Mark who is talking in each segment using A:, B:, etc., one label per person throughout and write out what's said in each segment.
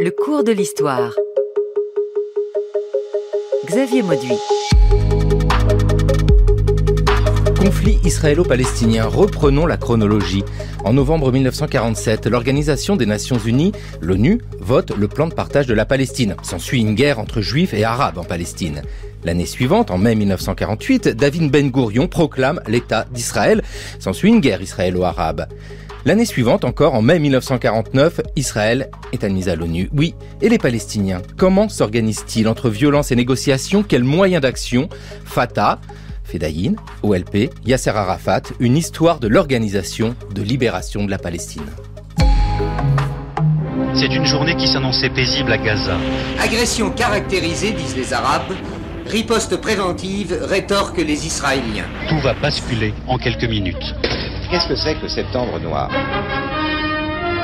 A: Le cours de l'histoire. Xavier Mauduit. Conflit israélo-palestinien, reprenons la chronologie. En novembre 1947, l'Organisation des Nations Unies, l'ONU, vote le plan de partage de la Palestine. S'ensuit une guerre entre juifs et arabes en Palestine. L'année suivante, en mai 1948, David Ben Gourion proclame l'État d'Israël. S'ensuit une guerre israélo-arabe. L'année suivante, encore en mai 1949, Israël est admise à l'ONU. Oui, et les Palestiniens, comment s'organisent-ils entre violence et négociation Quels moyens d'action Fatah, Fedaïn, OLP, Yasser Arafat, une histoire de l'organisation de libération de la Palestine. C'est une journée qui s'annonçait paisible à Gaza. Agression caractérisée, disent les
B: Arabes. Riposte préventive, rétorquent les Israéliens.
C: Tout va basculer en
D: quelques minutes. Qu'est-ce que c'est que Septembre Noir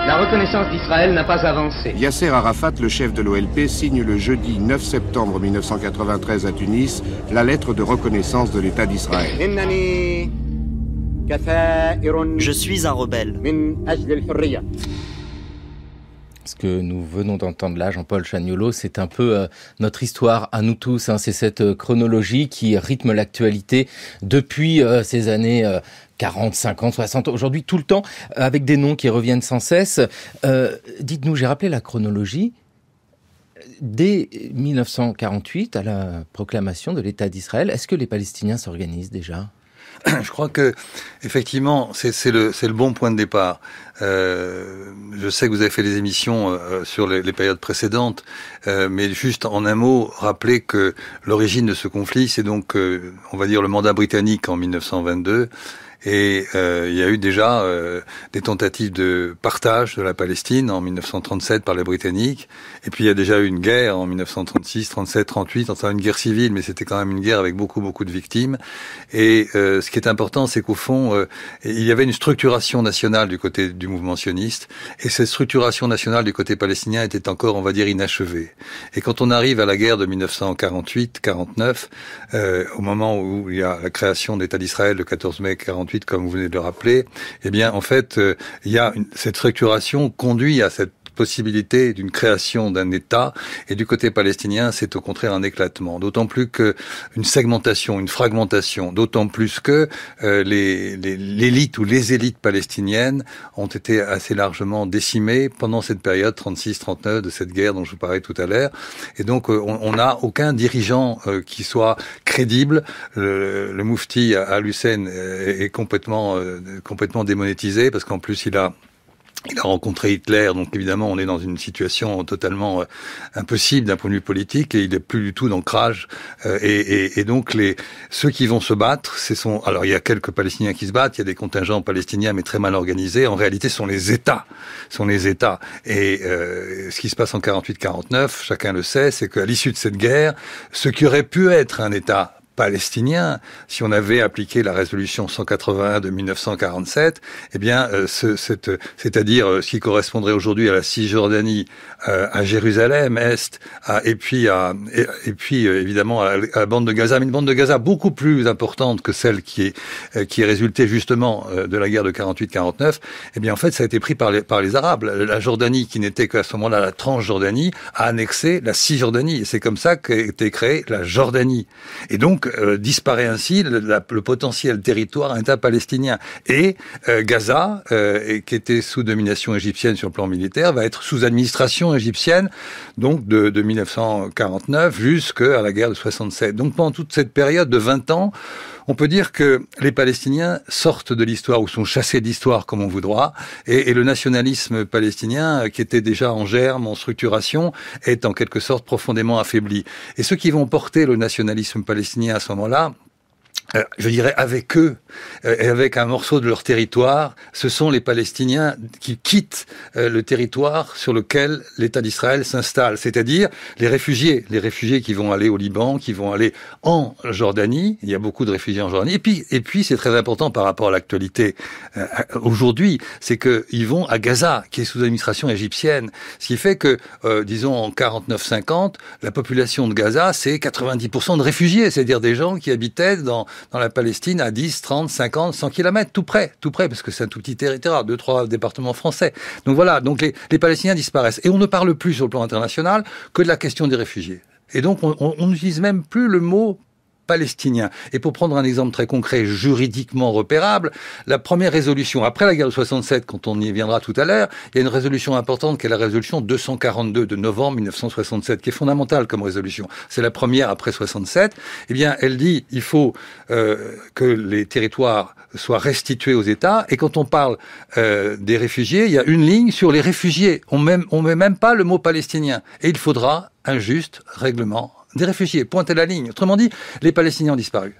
D: La reconnaissance
E: d'Israël n'a pas avancé. Yasser Arafat, le chef de l'OLP, signe le jeudi 9 septembre 1993 à Tunis la lettre de reconnaissance de l'État d'Israël.
F: Je suis un rebelle.
A: Ce que nous venons d'entendre là, Jean-Paul Chagnolo, c'est un peu euh, notre histoire à nous tous. Hein. C'est cette euh, chronologie qui rythme l'actualité depuis euh, ces années. 40, 50, 60, aujourd'hui tout le temps, euh, avec des noms qui reviennent sans cesse. Euh, dites-nous, j'ai rappelé la chronologie. Dès 1948, à la proclamation de l'État d'Israël, est-ce que les Palestiniens s'organisent déjà
G: je crois que effectivement c'est le, bon point de départ. Euh, je sais que vous avez fait des émissions sur les, périodes précédentes, mais juste en un mot, rappeler que l'origine de ce conflit, c'est donc, on va dire, le mandat britannique en 1922 et euh, il y a eu déjà euh, des tentatives de partage de la Palestine en 1937 par les Britanniques. Et puis il y a déjà eu une guerre en 1936, 37, 38, enfin une guerre civile, mais c'était quand même une guerre avec beaucoup, beaucoup de victimes. Et euh, ce qui est important, c'est qu'au fond, il y avait une structuration nationale du côté du mouvement sioniste. Et cette structuration nationale du côté palestinien était encore, on va dire, inachevée. Et quand on arrive à la guerre de 1948-49, au moment où il y a la création d'État d'Israël le 14 mai 48, comme vous venez de le rappeler, eh bien, en fait, euh, il y a cette structuration conduit à cette possibilité d'une création d'un État. Et du côté palestinien, c'est au contraire un éclatement. D'autant plus une segmentation, une fragmentation. D'autant plus que euh, l'élite les, ou les élites palestiniennes ont été assez largement décimées pendant cette période 36-39 de cette guerre dont je vous parlais tout à l'heure. Et donc, euh, on n'a aucun dirigeant euh, qui soit crédible. Le, moufti à Hussein est, complètement, complètement démonétisé parce qu'en plus, il a il a rencontré Hitler, donc évidemment on est dans une situation totalement euh, impossible d'un point de vue politique et il n'est plus du tout d'ancrage. Euh, et, donc les ceux qui vont se battre, sont alors il y a quelques Palestiniens qui se battent, il y a des contingents palestiniens mais très mal organisés. En réalité, ce sont les États, sont les États. Et euh, ce qui se passe en 48-49, chacun le sait, c'est qu'à l'issue de cette guerre, ce qui aurait pu être un État palestinien. Si on avait appliqué la résolution 181 de 1947, eh bien, euh, c'est-à-dire euh, ce, qui correspondrait aujourd'hui à la Cisjordanie, euh, à Jérusalem Est, à, et puis, à, et, puis euh, évidemment à, la bande de Gaza, mais une bande de Gaza beaucoup plus importante que celle qui est qui est résultée justement de la guerre de 48-49. Eh bien, en fait, ça a été pris par les par les Arabes. La Jordanie, qui n'était qu'à ce moment-là la Transjordanie, a annexé la Cisjordanie, et c'est comme ça qu'a été créée la Jordanie. Et donc euh, disparaît ainsi le, potentiel territoire palestinien. Et euh, Gaza, euh, qui était sous domination égyptienne sur le plan militaire, va être sous administration égyptienne, donc de, de 1949 jusqu'à la guerre de 67. Donc pendant toute cette période de 20 ans, on peut dire que les Palestiniens sortent de l'histoire ou sont chassés d'histoire comme on voudra, et, et, le nationalisme palestinien, euh, qui était déjà en germe, en structuration, est en quelque sorte profondément affaibli. Et ceux qui vont porter le nationalisme palestinien à ce moment-là, euh, je dirais avec eux, euh, et avec un morceau de leur territoire, ce sont les Palestiniens qui quittent euh, le territoire sur lequel l'État d'Israël s'installe, c'est-à-dire les réfugiés, les réfugiés qui vont aller au Liban, qui vont aller en Jordanie, il y a beaucoup de réfugiés en Jordanie, et puis, et puis c'est très important par rapport à l'actualité aujourd'hui, c'est que ils vont à Gaza, qui est sous administration égyptienne, ce qui fait que, disons, en 49-50, la population de Gaza, c'est 90% de réfugiés, c'est-à-dire des gens qui habitaient dans dans, la Palestine à 10, 30, 50, 100 kilomètres. tout près, tout près, parce que c'est un tout petit territoire, deux, trois départements français. Donc voilà, donc les, les Palestiniens disparaissent. Et on ne parle plus sur le plan international que de la question des réfugiés. Et donc, on n'utilise même plus le mot palestiniens. Et pour prendre un exemple très concret, juridiquement repérable, la première résolution, après la guerre de 67, quand on y viendra tout à l'heure, il y a une résolution importante qui est la résolution 242 de novembre 1967, qui est fondamentale comme résolution. C'est la première après 67. Eh bien, elle dit, il faut euh, que les territoires soient restitués aux États. Et quand on parle euh, des réfugiés, il y a une ligne sur les réfugiés. On ne met même pas le mot palestinien. Et il faudra un juste règlement des réfugiés, pointer la ligne. Autrement dit, les Palestiniens ont disparu.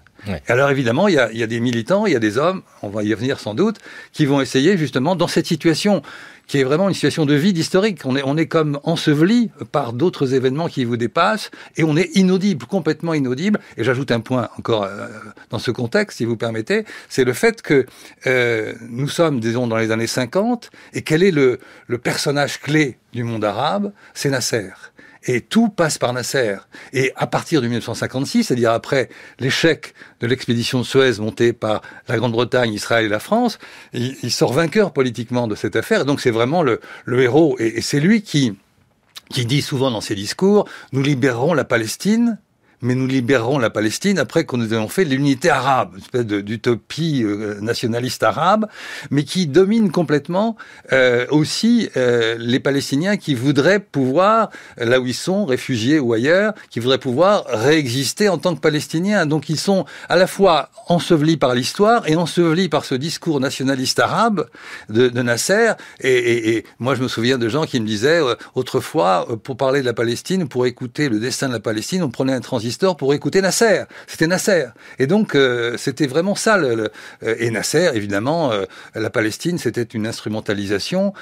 G: Alors évidemment, il y, a, des militants, il y a des hommes, on va y venir sans doute, qui vont essayer justement dans cette situation qui est vraiment une situation de vide historique. On est, on comme enseveli par d'autres événements qui vous dépassent et on est inaudible, complètement inaudible. Et j'ajoute un point encore euh, dans ce contexte, si vous permettez, c'est le fait que euh, nous sommes, disons, dans les années 50 et quel est le, le personnage clé du monde arabe C'est Nasser. Et tout passe par Nasser. Et à partir de 1956, c'est-à-dire après l'échec de l'expédition de Suez montée par la Grande-Bretagne, Israël et la France, il, sort vainqueur politiquement de cette affaire. donc c'est vraiment le, héros. Et, c'est lui qui dit souvent dans ses discours, nous libérerons la Palestine mais nous libérerons la Palestine après qu'on nous ait fait l'unité arabe, une espèce d'utopie euh, nationaliste arabe, mais qui domine complètement euh, aussi euh, les Palestiniens qui voudraient pouvoir, là où ils sont, réfugiés ou ailleurs, qui voudraient pouvoir réexister en tant que Palestiniens. Donc ils sont à la fois ensevelis par l'histoire et ensevelis par ce discours nationaliste arabe de, Nasser. Et, et, moi, je me souviens de gens qui me disaient, autrefois, pour parler de la Palestine, pour écouter le destin de la Palestine, on prenait un transition pour écouter Nasser. C'était Nasser. Et donc, euh, c'était vraiment ça. Euh, et Nasser, évidemment, euh, la Palestine, c'était une instrumentalisation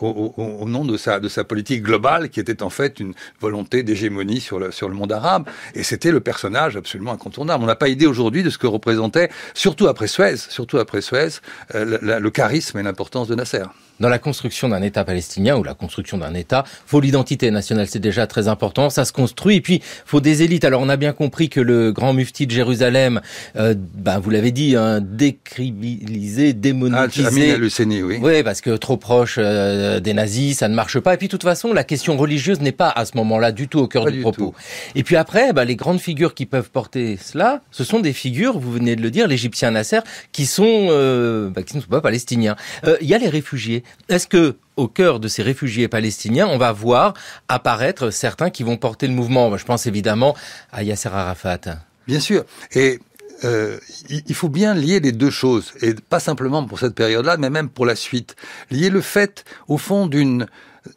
G: au, nom de sa, de sa politique globale, qui était en fait une volonté d'hégémonie sur le, sur le monde arabe. Et c'était le personnage absolument incontournable. On n'a pas idée aujourd'hui de ce que représentait, surtout après Suez, surtout après Suez, le charisme et l'importance de Nasser
A: dans la construction d'un État palestinien ou la construction d'un État, faut l'identité nationale, c'est déjà très important, ça se construit, et puis faut des élites. Alors on a bien compris que le grand mufti de Jérusalem, euh, ben, vous l'avez dit, un hein, décribilisé, démonétisé. Ah, Amin oui. Oui, parce que trop proche euh, des nazis, ça ne marche pas. Et puis de toute façon, la question religieuse n'est pas à ce moment-là du tout au cœur du, propos. Et puis après, ben, les grandes figures qui peuvent porter cela, ce sont des figures, vous venez de le dire, l'Égyptien Nasser, qui sont, euh, ben, qui ne sont pas palestiniens. Il y a les réfugiés est-ce que au cœur de ces réfugiés palestiniens, on va voir apparaître certains qui vont porter le mouvement. Je pense évidemment à Yasser
G: Arafat. Bien sûr. Et euh, il faut bien lier les deux choses, et pas simplement pour cette période-là, mais même pour la suite. Lier le fait, au fond, d'une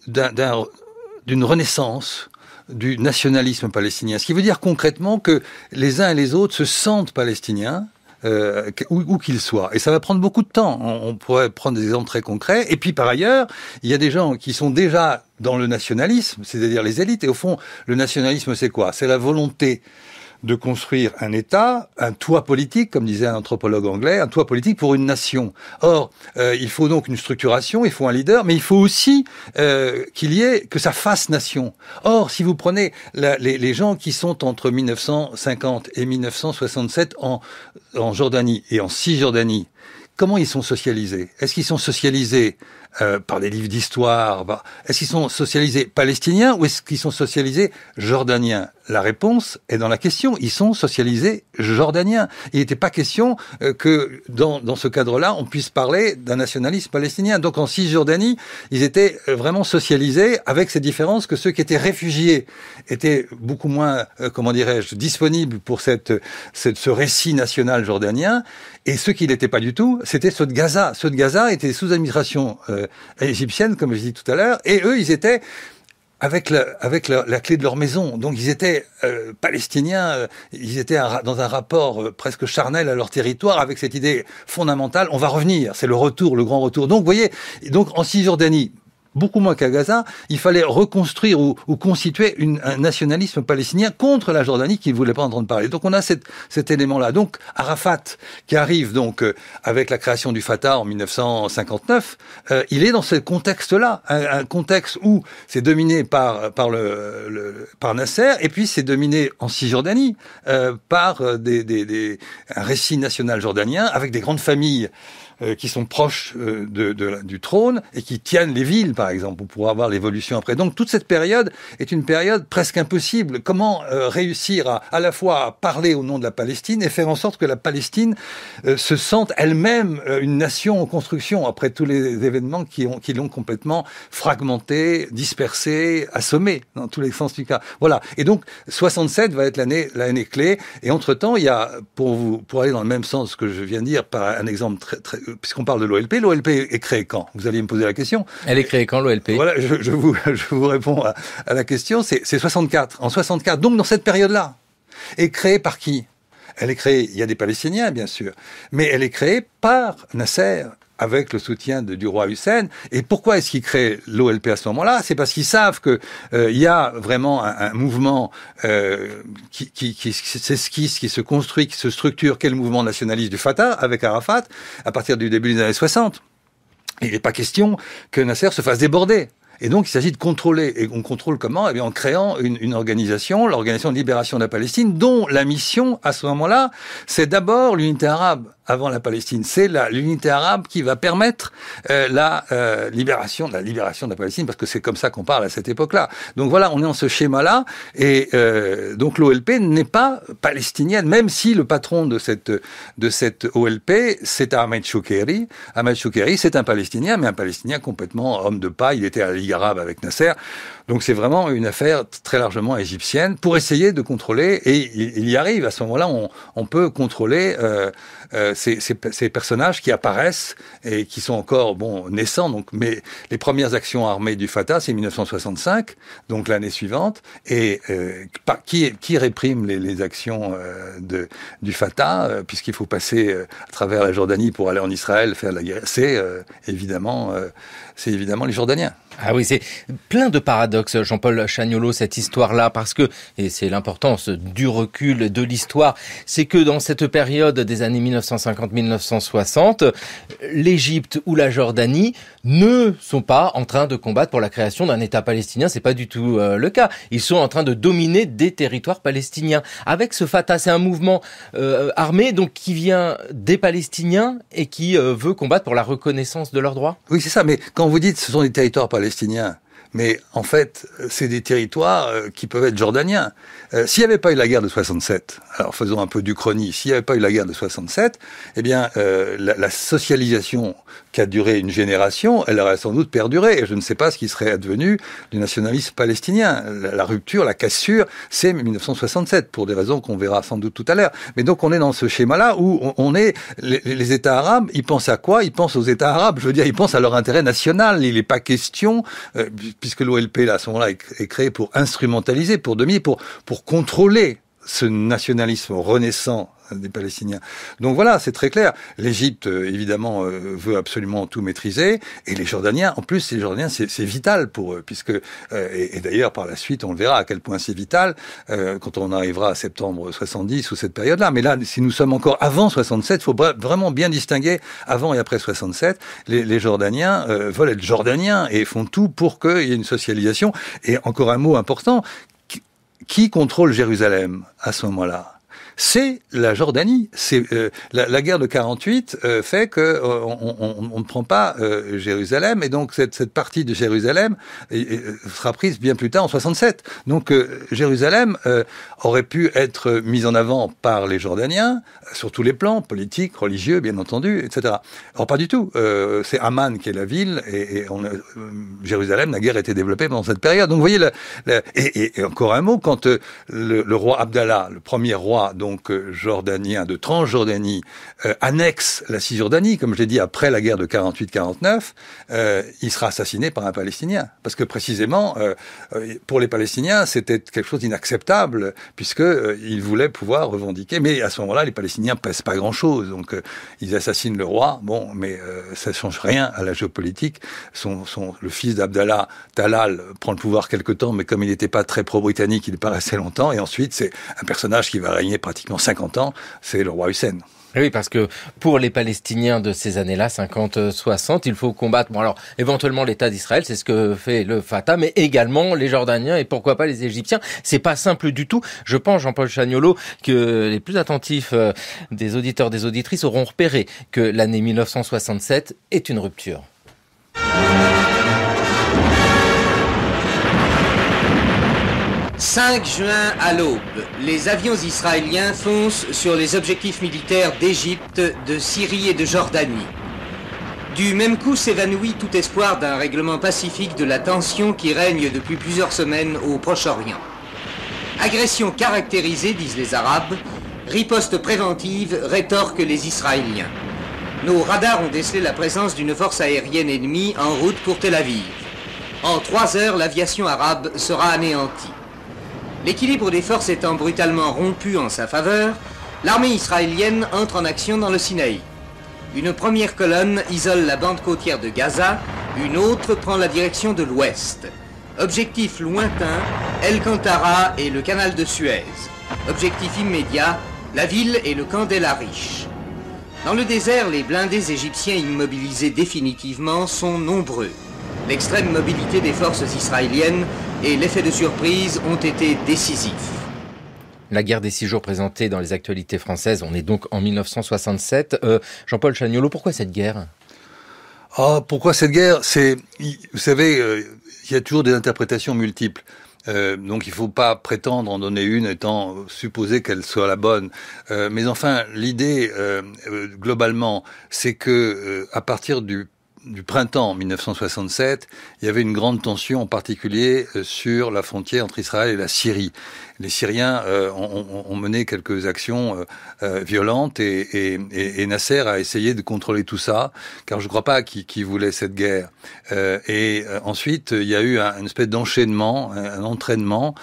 G: d'une renaissance du nationalisme palestinien. Ce qui veut dire concrètement que les uns et les autres se sentent palestiniens, euh, où, où qu'ils Et ça va prendre beaucoup de temps. On, on, pourrait prendre des exemples très concrets. Et puis par ailleurs, il y a des gens qui sont déjà dans le nationalisme, c'est-à-dire les élites. Et au fond, le nationalisme, c'est quoi C'est la volonté de construire un État, un toit politique, comme disait un anthropologue anglais, un toit politique pour une nation. Or, euh, il faut donc une structuration, il faut un leader, mais il faut aussi euh, qu'il y ait que ça fasse nation. Or, si vous prenez les, gens qui sont entre 1950 et 1967 en, en Jordanie et en Cisjordanie, comment ils sont socialisés Est-ce qu'ils sont socialisés euh, par des livres d'histoire Est-ce qu'ils sont socialisés palestiniens ou est-ce qu'ils sont socialisés jordaniens la réponse est dans la question. Ils sont socialisés jordaniens. Il n'était pas question euh, que dans, dans ce cadre-là, on puisse parler d'un nationalisme palestinien. Donc en Cisjordanie, ils étaient euh, vraiment socialisés avec ces différences que ceux qui étaient réfugiés étaient beaucoup moins, euh, comment dirais-je, disponibles pour cette, cette, ce récit national jordanien. Et ceux qui l'étaient pas du tout, c'était ceux de Gaza. Ceux de Gaza étaient sous administration égyptienne, comme je dis tout à l'heure, et eux, ils étaient avec, la, clé de leur maison. Donc ils étaient euh, palestiniens, euh, ils étaient dans un rapport euh, presque charnel à leur territoire avec cette idée fondamentale, on va revenir, c'est le retour, le grand retour. Donc vous voyez, donc en Cisjordanie, beaucoup moins qu'à Gaza, il fallait reconstruire ou, constituer un nationalisme palestinien contre la Jordanie qui ne voulait pas entendre parler. Donc on a cet élément-là. Donc Arafat, qui arrive donc euh, avec la création du Fatah en 1959, euh, il est dans ce contexte-là, un, contexte où c'est dominé par, Nasser, et puis c'est dominé en Cisjordanie euh, par des, des, un récit national jordanien avec des grandes familles euh, qui sont proches euh, de, de du trône et qui tiennent les villes, par exemple, pour avoir l'évolution après. Donc toute cette période est une période presque impossible. Comment euh, réussir à à la fois à parler au nom de la Palestine et faire en sorte que la Palestine se sente elle-même une nation en construction après tous les événements qui, ont, qui l'ont complètement fragmentée, dispersée, assommée dans tous les sens du cas. Voilà. Et donc 67 va être l'année l'année clé. Et entre temps, il y a pour vous pour aller dans le même sens que je viens de dire par un exemple très, très euh, puisqu'on parle de l'OLP, l'OLP est créée quand Vous alliez me poser la question. Elle est créée quand l'OLP Voilà, je, vous, réponds à, à la question. C'est 64. En 64, donc dans cette période-là. Et créée par qui elle est créée, il y a des Palestiniens bien sûr, mais elle est créée par Nasser avec le soutien de, du roi Hussein. Et pourquoi est-ce qu'ils créent l'OLP à ce moment-là C'est parce qu'ils savent qu'il euh, y a vraiment un, mouvement euh, qui, qui, qui s'esquisse, qui se construit, qui se structure, quel mouvement nationaliste du Fatah avec Arafat à partir du début des années 60. il n'est pas question que Nasser se fasse déborder. Et donc, il s'agit de contrôler. Et on contrôle comment Eh bien, en créant une, une organisation, l'Organisation de libération de la Palestine, dont la mission, à ce moment-là, c'est d'abord l'unité arabe avant la Palestine. C'est l'unité arabe qui va permettre euh, la euh, libération, la libération de la Palestine, parce que c'est comme ça qu'on parle à cette époque-là. Donc voilà, on est en ce schéma-là, et euh, donc l'OLP n'est pas palestinienne, même si le patron de cette de cette OLP, c'est Ahmed Choukeri. Ahmed Choukeri, c'est un Palestinien, mais un Palestinien complètement homme de paille. Il était à arabe avec Nasser. Donc c'est vraiment une affaire très largement égyptienne pour essayer de contrôler, et il, y arrive, à ce moment-là, on, peut contrôler euh, euh, ces, personnages qui apparaissent et qui sont encore, bon, naissants, donc, mais les premières actions armées du Fatah, c'est 1965, donc l'année suivante, et euh, qui, réprime les, actions de, du Fatah, puisqu'il faut passer à travers la Jordanie pour aller en Israël faire la guerre, c'est évidemment, c'est évidemment les Jordaniens. Ah oui, c'est
A: plein de paradoxes Jean-Paul Chagnolo, cette histoire-là, parce que, et c'est l'importance du recul de l'histoire, c'est que dans cette période des années 1950-1960, l'Égypte ou la Jordanie ne sont pas en train de combattre pour la création d'un État palestinien, c'est pas du tout euh, le cas. Ils sont en train de dominer des territoires palestiniens. Avec ce Fatah, c'est un mouvement euh, armé donc qui vient des Palestiniens et qui euh,
G: veut combattre pour la reconnaissance de leurs droits. Oui, c'est ça, mais quand vous dites ce sont des territoires palestiniens, mais en fait, c'est des territoires euh, qui peuvent être jordaniens. Euh, s'il n'y avait pas eu la guerre de 67, alors faisons un peu d'Uchronie, s'il n'y avait pas eu la guerre de 67, eh bien, euh, la, socialisation qui a duré une génération, elle aurait sans doute perduré. Et je ne sais pas ce qui serait advenu du nationalisme palestinien. La, rupture, la cassure, c'est 1967, pour des raisons qu'on verra sans doute tout à l'heure. Mais donc, on est dans ce schéma-là où on, est. Les, États arabes, ils pensent à quoi Ils pensent aux États arabes. Je veux dire, ils pensent à leur intérêt national. Il n'est pas question puisque l'OLP, à ce moment-là, est, créé créée pour instrumentaliser, pour demi, pour, pour contrôler ce nationalisme renaissant des Palestiniens. Donc voilà, c'est très clair. L'Égypte, euh, évidemment, euh, veut absolument tout maîtriser, et les Jordaniens, en plus, les Jordaniens, c'est vital pour eux, puisque, euh, et, d'ailleurs, par la suite, on le verra à quel point c'est vital, quand on arrivera à septembre 70 ou cette période-là. Mais là, si nous sommes encore avant 67, il faut vraiment bien distinguer avant et après 67. Les, les Jordaniens veulent être Jordaniens et font tout pour qu'il y ait une socialisation. Et encore un mot important, qui contrôle Jérusalem à ce moment-là c'est la Jordanie. C'est euh, la, guerre de 48 euh, fait que euh, on, ne prend pas Jérusalem et donc cette, partie de Jérusalem sera prise bien plus tard en 67. Donc Jérusalem aurait pu être mise en avant par les Jordaniens sur tous les plans politiques, religieux, bien entendu, etc. Or pas du tout. c'est Amman qui est la ville et, on Jérusalem n'a guère été développée pendant cette période. Donc vous voyez, et, encore un mot quand le, roi Abdallah, le premier roi de donc euh, jordanien de Transjordanie euh, annexe la Cisjordanie, comme je l'ai dit après la guerre de 48-49, euh, il sera assassiné par un Palestinien. Parce que précisément, pour les Palestiniens, c'était quelque chose d'inacceptable, puisqu'ils voulaient pouvoir revendiquer. Mais à ce moment-là, les Palestiniens pèsent pas grand-chose. Donc ils assassinent le roi, bon, mais ça change rien à la géopolitique. Son, le fils d'Abdallah, Talal, prend le pouvoir quelque temps, mais comme il n'était pas très pro-britannique, il paraissait longtemps. Et ensuite, c'est un personnage qui va régner pratiquement 50 ans, c'est le roi Hussein. Eh oui, parce que pour les Palestiniens de ces
A: années-là, 50-60, il faut combattre, bon alors, éventuellement l'État d'Israël, c'est ce que fait le Fatah, mais également les Jordaniens et pourquoi pas les Égyptiens. C'est pas simple du tout. Je pense, Jean-Paul Chagnolo, que les plus attentifs euh, des auditeurs, des auditrices auront repéré que l'année 1967 est une rupture.
B: 5 juin à l'aube, les avions israéliens foncent sur les objectifs militaires d'Égypte, de Syrie et de Jordanie. Du même coup s'évanouit tout espoir d'un règlement pacifique de la tension qui règne depuis plusieurs semaines au Proche-Orient. Agression caractérisée, disent les Arabes, riposte préventive, rétorquent les Israéliens. Nos radars ont décelé la présence d'une force aérienne ennemie en route pour Tel Aviv. En trois heures, l'aviation arabe sera anéantie. L'équilibre des forces étant brutalement rompu en sa faveur, l'armée israélienne entre en action dans le Sinaï. Une première colonne isole la bande côtière de Gaza, une autre prend la direction de l'ouest. Objectif lointain, El Kantara et le canal de Suez. Objectif immédiat, la ville et le camp d'El Arish. Dans le désert, les blindés égyptiens immobilisés définitivement sont nombreux. L'extrême mobilité des forces israéliennes et l'effet de surprise ont été décisifs.
A: La guerre des six jours présentée dans les actualités françaises, on est donc en 1967. Euh, Jean-Paul Chagnolot, pourquoi cette
G: guerre ah, pourquoi cette guerre C'est, vous savez, euh, il y a toujours des interprétations multiples. Euh, donc il ne faut pas prétendre en donner une étant supposé qu'elle soit la bonne. mais enfin, l'idée globalement, c'est que à partir du du printemps 1967, il y avait une grande tension, en particulier euh, sur la frontière entre Israël et la Syrie. Les Syriens euh, ont, mené quelques actions euh, violentes et, et, et, Nasser a essayé de contrôler tout ça, car je ne crois pas qu'il voulait cette guerre. Euh, et ensuite, il y a eu un, une espèce d'enchaînement, un, un, entraînement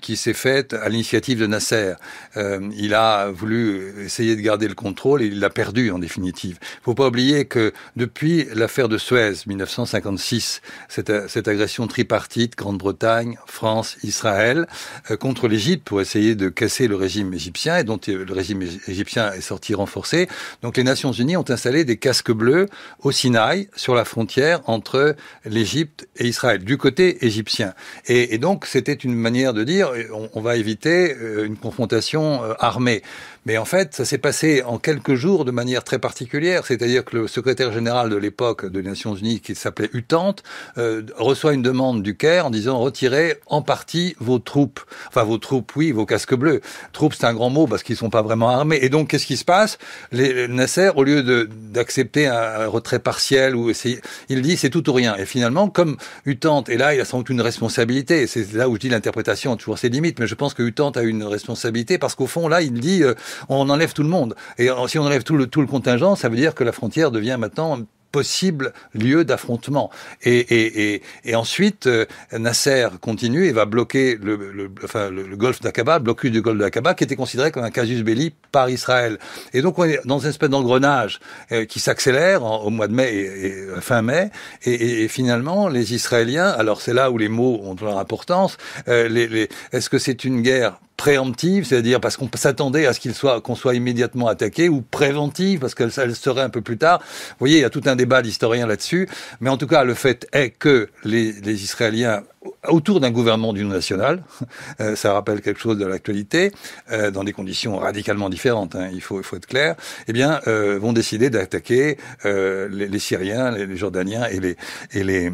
G: qui s'est fait à l'initiative de Nasser. il a voulu essayer de garder le contrôle et il l'a perdu en définitive. Il ne faut pas oublier que depuis l'affaire de Suez, 1956, cette, cette agression tripartite, Grande-Bretagne, France, Israël, euh, contre l'Égypte pour essayer de casser le régime égyptien et dont euh, le régime égyptien est sorti renforcé. Donc les Nations Unies ont installé des casques bleus au Sinaï, sur la frontière entre l'Égypte et Israël, du côté égyptien. Et, donc c'était une manière de dire on va éviter euh, une confrontation armée. Mais en fait, ça s'est passé en quelques jours de manière très particulière. C'est-à-dire que le secrétaire général de l'époque des Nations Unies, qui s'appelait Utente, euh, reçoit une demande du Caire en disant retirez en partie vos troupes. Enfin, vos troupes, oui, vos casques bleus. Troupes, c'est un grand mot parce qu'ils sont pas vraiment armés. Et donc, qu'est-ce qui se passe les, Nasser, au lieu d'accepter un retrait partiel ou essayer, il dit c'est tout ou rien. Et finalement, comme Utente, et là, il a sans doute une responsabilité. C'est là où je dis l'interprétation a toujours ses limites, mais je pense que Utente a une responsabilité parce qu'au fond, là, il dit euh, on enlève tout le monde. Et si on enlève tout le, tout le contingent, ça veut dire que la frontière devient maintenant possible lieu d'affrontement. Et, ensuite, euh, Nasser continue et va bloquer le, le, enfin, le, golfe d'Aqaba, blocus du golfe d'Aqaba, qui était considéré comme un casus belli par Israël. Et donc, on est dans un espèce d'engrenage euh, qui s'accélère au mois de mai et, euh, fin mai. Et, finalement, les Israéliens, alors c'est là où les mots ont leur importance, est-ce que c'est une guerre préemptive, c'est-à-dire parce qu'on s'attendait à ce qu'il soit qu'on soit immédiatement attaqué, ou préventive parce qu'elle serait un peu plus tard. Vous voyez, il y a tout un débat d'historiens là-dessus, mais en tout cas, le fait est que les, Israéliens autour d'un gouvernement d'une nationale, euh, ça rappelle quelque chose de l'actualité, euh, dans des conditions radicalement différentes, hein, il, faut, être clair, eh bien, euh, vont décider d'attaquer euh, les, Syriens, les, Jordaniens et les, et les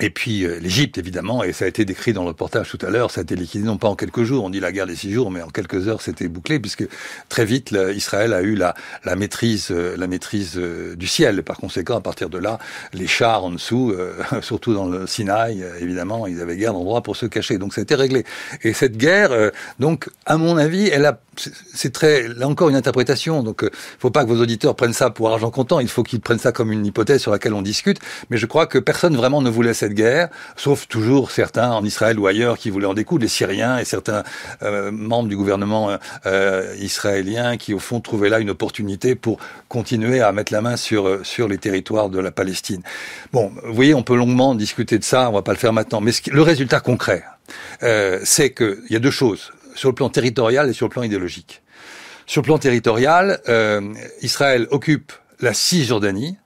G: et puis euh, l'Égypte, évidemment, et ça a été décrit dans le reportage tout à l'heure, ça a été liquidé non pas en quelques jours, on dit la guerre des six jours, mais en quelques heures c'était bouclé, puisque très vite Israël a eu la, la maîtrise, euh, la maîtrise euh, du ciel. Par conséquent, à partir de là, les chars en dessous, surtout dans le Sinaï, évidemment, ils avaient guère d'endroit pour se cacher. Donc ça a été réglé. Et cette guerre, donc à mon avis, elle a, c'est très, là encore une interprétation. Donc faut pas que vos auditeurs prennent ça pour argent comptant. Il faut qu'ils prennent ça comme une hypothèse sur laquelle on discute. Mais je crois que personne vraiment ne voulait cette guerre, sauf toujours certains en Israël ou ailleurs qui voulaient en découdre, les Syriens et certains euh, membres du gouvernement euh, israélien qui, au fond, trouvaient là une opportunité pour continuer à mettre la main sur, euh, sur les territoires de la Palestine. Bon, vous voyez, on peut longuement discuter de ça, on va pas le faire maintenant, mais le résultat concret, c'est qu'il y a deux choses, sur le plan territorial et sur le plan idéologique. Sur le plan territorial, Israël occupe la Cisjordanie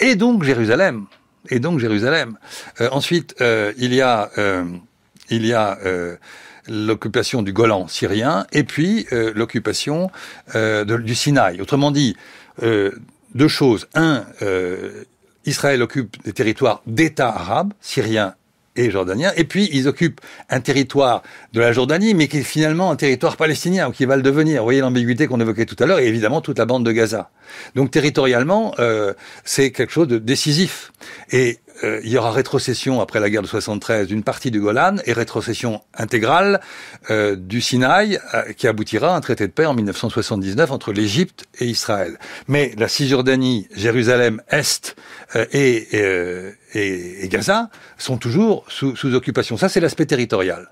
G: et donc Jérusalem et donc Jérusalem. Euh, ensuite, euh, il y a, euh, il y a l'occupation du Golan syrien et puis l'occupation du Sinaï. Autrement dit, deux choses. Un, Israël occupe des territoires d'État arabes, syriens et Et puis, ils occupent un territoire de la Jordanie, mais qui est finalement un territoire palestinien, ou qui va le devenir. Vous voyez l'ambiguïté qu'on évoquait tout à l'heure, et évidemment toute la bande de Gaza. Donc, territorialement, euh, c'est quelque chose de décisif. Et euh, il y aura rétrocession après la guerre de 73 d'une partie du Golan et rétrocession intégrale euh, du Sinaï euh, qui aboutira à un traité de paix en 1979 entre l'Égypte et Israël. Mais la Cisjordanie, Jérusalem Est et, Gaza sont toujours sous, occupation. Ça, c'est l'aspect territorial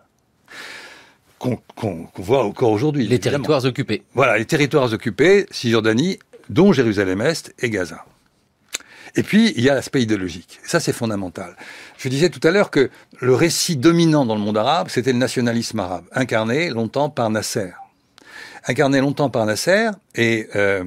G: qu'on voit encore aujourd'hui. Les territoires occupés. Voilà, les territoires occupés, Cisjordanie, dont Jérusalem-Est et Gaza. Et puis, il y a l'aspect idéologique. Ça, c'est fondamental. Je disais tout à l'heure que le récit dominant dans le monde arabe, c'était le nationalisme arabe, incarné longtemps par Nasser. Incarné longtemps par Nasser, et euh,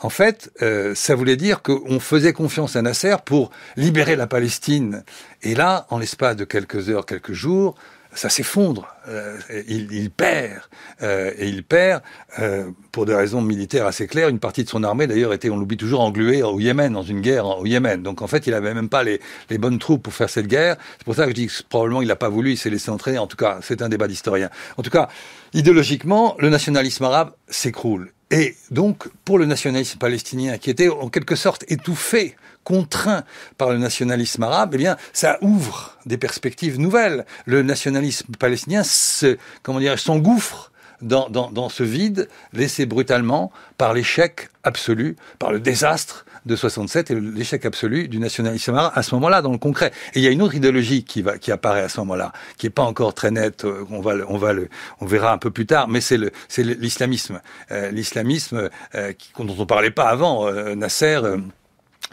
G: en fait, euh, ça voulait dire qu'on faisait confiance à Nasser pour libérer la Palestine. Et là, en l'espace de quelques heures, quelques jours, ça s'effondre, euh, il, perd, euh, et il perd euh, pour des raisons militaires assez claires. Une partie de son armée, d'ailleurs, était, on l'oublie toujours, engluée au Yémen, dans une guerre au Yémen. Donc en fait, il n'avait même pas les, les, bonnes troupes pour faire cette guerre. C'est pour ça que je dis que probablement il n'a pas voulu, il s'est laissé entraîner. En tout cas, c'est un débat d'historien. En tout cas, idéologiquement, le nationalisme arabe s'écroule. Et donc, pour le nationalisme palestinien, qui était en quelque sorte étouffé contraint par le nationalisme arabe, eh bien, ça ouvre des perspectives nouvelles. Le nationalisme palestinien se, comment dire, s'engouffre dans, dans, ce vide laissé brutalement par l'échec absolu, par le désastre de 67 et l'échec absolu du nationalisme arabe à ce moment-là dans le concret. Et il y a une autre idéologie qui va qui apparaît à ce moment-là, qui est pas encore très nette. Euh, on va on va le, on verra un peu plus tard, mais c'est le c'est l'islamisme, euh, l'islamisme euh, dont on parlait pas avant. Nasser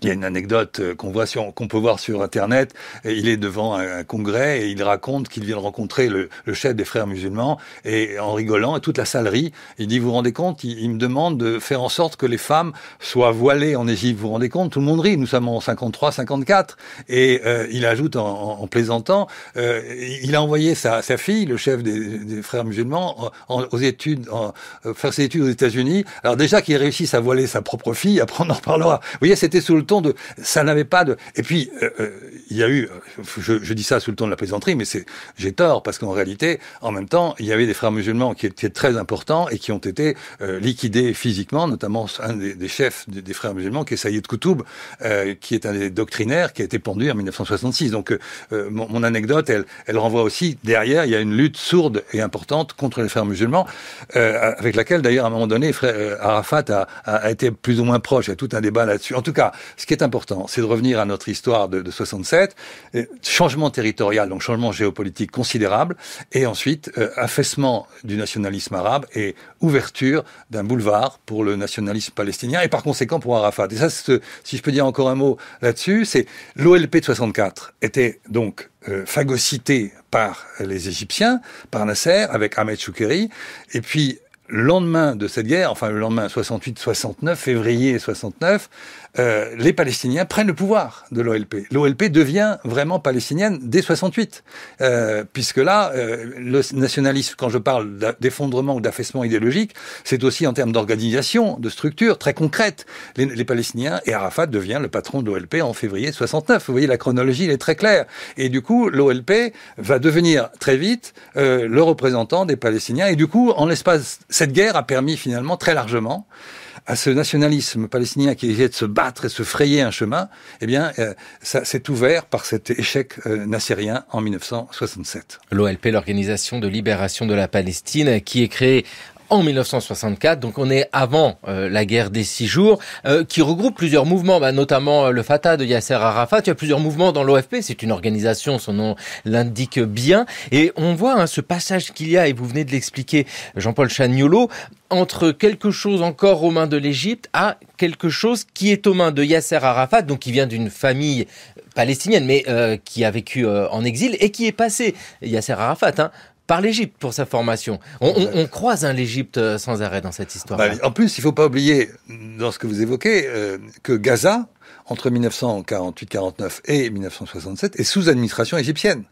G: il y a une anecdote euh, qu'on voit sur, qu'on peut voir sur internet. Il est devant un, congrès et il raconte qu'il vient de rencontrer le, chef des frères musulmans et en rigolant et toute la salerie, il dit vous vous rendez compte, il, me demande de faire en sorte que les femmes soient voilées en Égypte. Vous vous rendez compte, tout le monde rit. Nous sommes en 53, 54 et euh, il ajoute en, plaisantant, euh, il a envoyé sa, fille, le chef des, frères musulmans, aux études, faire ses études aux États-Unis. Alors déjà qu'il réussisse à voiler sa propre fille, après on en parlera. Vous voyez, c'était sous le de, ça n'avait pas de. Et puis euh, euh, il y a eu, je, dis ça sous le ton de la plaisanterie, mais c'est, j'ai tort parce qu'en réalité, en même temps, il y avait des frères musulmans qui étaient très importants et qui ont été euh, liquidés physiquement, notamment un des, chefs des, frères musulmans, qui est Saïd Koutoub, qui est un des doctrinaires, qui a été pendu en 1966. Donc mon, anecdote, elle, renvoie aussi derrière, il y a une lutte sourde et importante contre les frères musulmans, avec laquelle d'ailleurs à un moment donné, frère, Arafat a été plus ou moins proche. Il y a tout un débat là-dessus. En tout cas, ce qui est important, c'est de revenir à notre histoire de, de 67, changement territorial, donc changement géopolitique considérable, et ensuite euh, affaissement du nationalisme arabe et ouverture d'un boulevard pour le nationalisme palestinien et par conséquent pour Arafat. Et ça, si je peux dire encore un mot là-dessus, c'est l'OLP de 64 était donc euh, phagocyté par les Égyptiens, par Nasser, avec Ahmed Choukeri, et puis le lendemain de cette guerre, enfin le lendemain 68-69, février 69, euh, les Palestiniens prennent le pouvoir de l'OLP. L'OLP devient vraiment palestinienne dès 68, euh, puisque là, euh, le nationalisme, quand je parle d'effondrement ou d'affaissement idéologique, c'est aussi en termes d'organisation, de structure très concrète. Les, Palestiniens et Arafat devient le patron de l'OLP en février 69. Vous voyez, la chronologie, elle est très claire. Et du coup, l'OLP va devenir très vite euh, le représentant des Palestiniens. Et du coup, en l'espace, cette guerre a permis finalement très largement à ce nationalisme palestinien qui essayait de se battre et se frayer un chemin, eh bien, euh, ça s'est ouvert par cet échec euh, nassérien en 1967.
A: L'OLP, l'Organisation de libération de la Palestine, qui est créée en 1964, donc on est avant euh, la guerre des six jours, euh, qui regroupe plusieurs mouvements, bah, notamment euh, le Fatah de Yasser Arafat. Il y a plusieurs mouvements dans l'OFP, c'est une organisation, son nom l'indique bien. Et on voit hein, ce passage qu'il y a, et vous venez de l'expliquer, Jean-Paul Chagnolo, entre quelque chose encore aux mains de l'Égypte à quelque chose qui est aux mains de Yasser Arafat, donc qui vient d'une famille palestinienne, mais qui a vécu en exil et qui est passé, Yasser Arafat, hein, par l'Égypte pour sa formation. On, croise un l'Égypte euh, sans arrêt dans cette histoire. Bah,
G: en plus, il ne faut pas oublier, dans ce que vous évoquez, euh, que Gaza, entre 1948-49 et 1967, est sous administration égyptienne.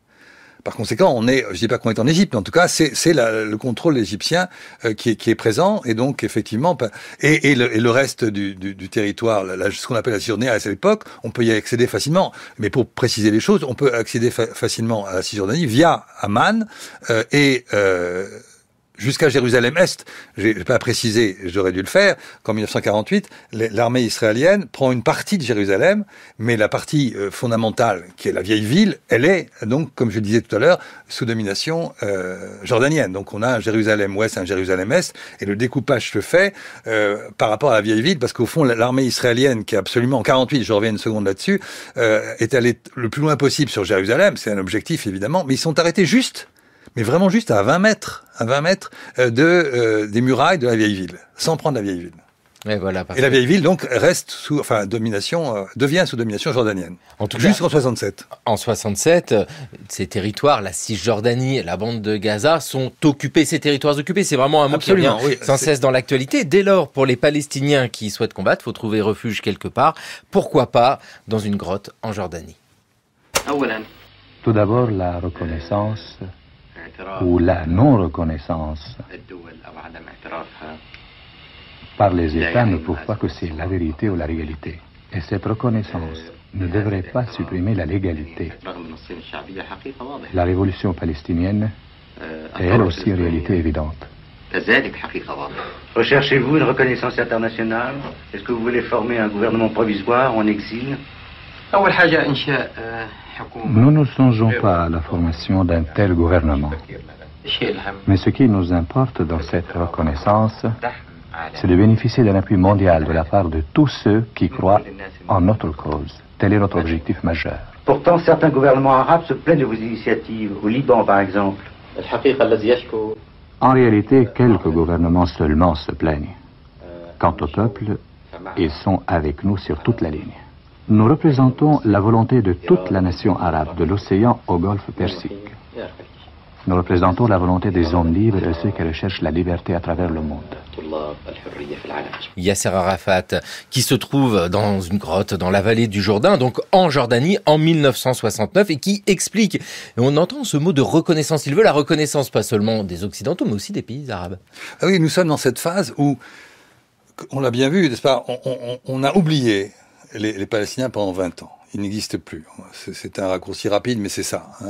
G: Par conséquent, on est, je dis pas qu'on est en Égypte, mais en tout cas, c'est le contrôle égyptien euh, qui, est, présent, et donc effectivement, et, le, reste du, territoire, ce qu'on appelle la Cisjordanie à cette époque, on peut y accéder facilement. Mais pour préciser les choses, on peut accéder facilement à la Cisjordanie via Amman euh, et euh, jusqu'à Jérusalem-Est. J'ai pas précisé, j'aurais dû le faire, qu'en 1948, l'armée israélienne prend une partie de Jérusalem, mais la partie euh, fondamentale, qui est la vieille ville, elle est, donc, comme je le disais tout à l'heure, sous domination euh, jordanienne. Donc on a un Jérusalem-Ouest, un Jérusalem-Est, et le découpage se fait euh, par rapport à la vieille ville, parce qu'au fond, l'armée israélienne, qui est absolument, en 48, je reviens une seconde là-dessus, est allée le plus loin possible sur Jérusalem, c'est un objectif évidemment, mais ils sont arrêtés juste mais vraiment juste à 20 mètres, à 20 mètres euh, de, euh, des murailles de la vieille ville, sans prendre la vieille ville. Et, voilà, et la vieille ville donc reste sous, enfin domination, euh, devient sous domination jordanienne. En tout jusqu'en 67. En 67, ces territoires, la
A: Cisjordanie, et la bande de Gaza sont occupés. Ces territoires occupés, c'est vraiment un mot qui revient oui, sans cesse dans l'actualité. Dès lors, pour les Palestiniens qui souhaitent combattre, faut trouver refuge quelque part. Pourquoi pas dans une grotte en Jordanie
F: ah,
H: Tout d'abord, la reconnaissance ou la non-reconnaissance par les États ne prouve pas que c'est la vérité ou la réalité. Et cette reconnaissance euh, ne devrait pas supprimer la légalité. La révolution palestinienne euh, est elle aussi une réalité évidente.
F: Recherchez-vous une reconnaissance internationale Est-ce que vous voulez former un gouvernement provisoire en exil
H: nous ne songeons pas à la formation d'un tel gouvernement. Mais ce qui nous importe dans cette reconnaissance, c'est de bénéficier d'un appui mondial de la part de tous ceux qui croient en notre cause. Tel est notre objectif majeur.
F: Pourtant, certains gouvernements arabes se plaignent de vos initiatives, au Liban par exemple.
H: En réalité, quelques gouvernements seulement se plaignent. Quant au peuple, ils sont avec nous sur toute la ligne nous représentons la volonté de toute la nation arabe, de l'océan au golfe Persique. Nous représentons la volonté des hommes libres et ceux qui recherchent la liberté à travers le monde.
A: Yasser Arafat, qui se trouve dans une grotte dans la vallée du Jourdain, donc en Jordanie, en 1969, et qui explique, et on entend ce mot
G: de reconnaissance, il veut la reconnaissance pas seulement des Occidentaux, mais aussi des pays arabes. Ah oui, nous sommes dans cette phase où, on l'a bien vu, n'est-ce pas, on a oublié les, les Palestiniens pendant 20 ans Ils n'existent plus. C'est un raccourci rapide, mais c'est ça. 47-67,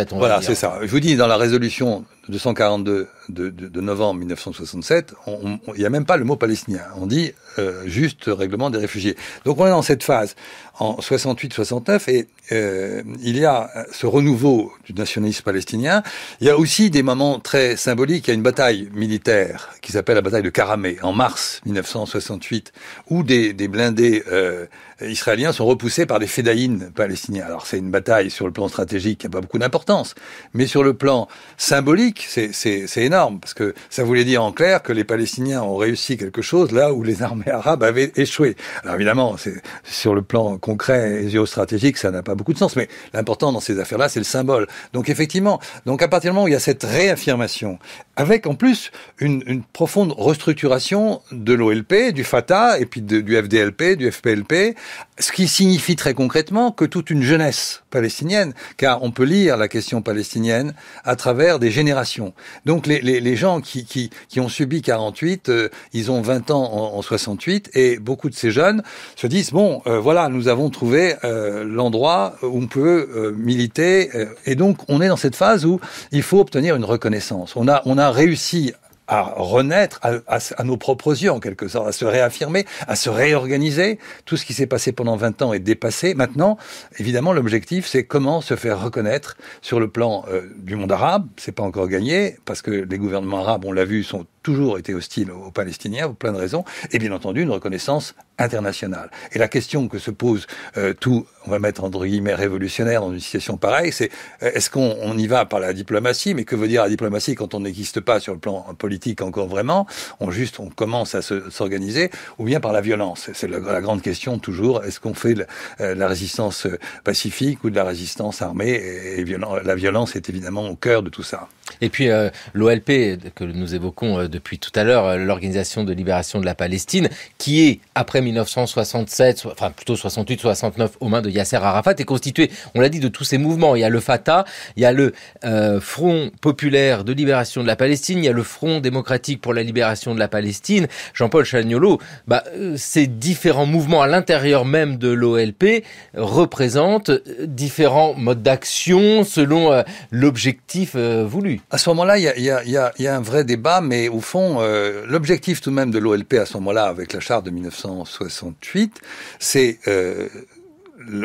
G: hein. on va Voilà, c'est ça. Je vous dis, dans la résolution 242 de, de, de novembre 1967, il n'y a même pas le mot palestinien. On dit euh, juste règlement des réfugiés. Donc on est dans cette phase en 68-69 et euh, il y a ce renouveau du nationalisme palestinien. Il y a aussi des moments très symboliques. Il y a une bataille militaire qui s'appelle la bataille de Karamé en mars 1968 où des, blindés euh, israéliens sont repoussés par des fédaïnes palestiniens. Alors c'est une bataille sur le plan stratégique qui n'a pas beaucoup d'importance, mais sur le plan symbolique, c'est énorme, parce que ça voulait dire en clair que les Palestiniens ont réussi quelque chose là où les armées arabes avaient échoué. Alors évidemment, sur le plan concret et géostratégique, ça n'a pas beaucoup de sens, mais l'important dans ces affaires-là, c'est le symbole. Donc effectivement, donc à partir du moment où il y a cette réaffirmation avec en plus une, une profonde restructuration de l'OLP, du FATA, et puis du FDLP, du FPLP, ce qui signifie très concrètement que toute une jeunesse palestinienne, car on peut lire la question palestinienne à travers des générations. Donc les, les, les gens qui, qui, qui, ont subi 48, euh, ils ont 20 ans en, 68, et beaucoup de ces jeunes se disent, bon, euh, voilà, nous avons trouvé euh, l'endroit où on peut militer, et donc on est dans cette phase où il faut obtenir une reconnaissance. On a, on a réussi à renaître à, nos propres yeux, en quelque sorte, à se réaffirmer, à se réorganiser. Tout ce qui s'est passé pendant 20 ans est dépassé. Maintenant, évidemment, l'objectif, c'est comment se faire reconnaître sur le plan euh, du monde arabe. C'est pas encore gagné, parce que les gouvernements arabes, on l'a vu, sont toujours été hostile aux Palestiniens, pour plein de raisons, et bien entendu une reconnaissance internationale. Et la question que se pose euh, tout, on va mettre entre guillemets révolutionnaire dans une situation pareille, c'est euh, est-ce qu'on on y va par la diplomatie, mais que veut dire la diplomatie quand on n'existe pas sur le plan euh, politique encore vraiment On juste, on commence à s'organiser, ou bien par la violence. C'est la, grande question toujours. Est-ce qu'on fait de la résistance pacifique ou de la résistance armée et, La violence est évidemment au cœur de tout ça.
A: Et puis l'OLP que nous évoquons depuis tout à l'heure euh, l'Organisation de libération de la Palestine, qui est, après 1967, enfin plutôt 68-69, aux mains de Yasser Arafat, est constituée, on l'a dit, de tous ces mouvements. Il y a le Fatah, il y a le euh, Front populaire de libération de la Palestine, il y a le Front démocratique pour la libération de la Palestine. Jean-Paul Chagnolo, bah, euh, ces différents mouvements à l'intérieur même de l'OLP représentent différents modes d'action selon
G: l'objectif voulu. À ce moment-là, il y, y a, un vrai débat, mais au fond, euh, l'objectif tout de même de l'OLP à ce moment-là, avec la charte de 1968, c'est euh,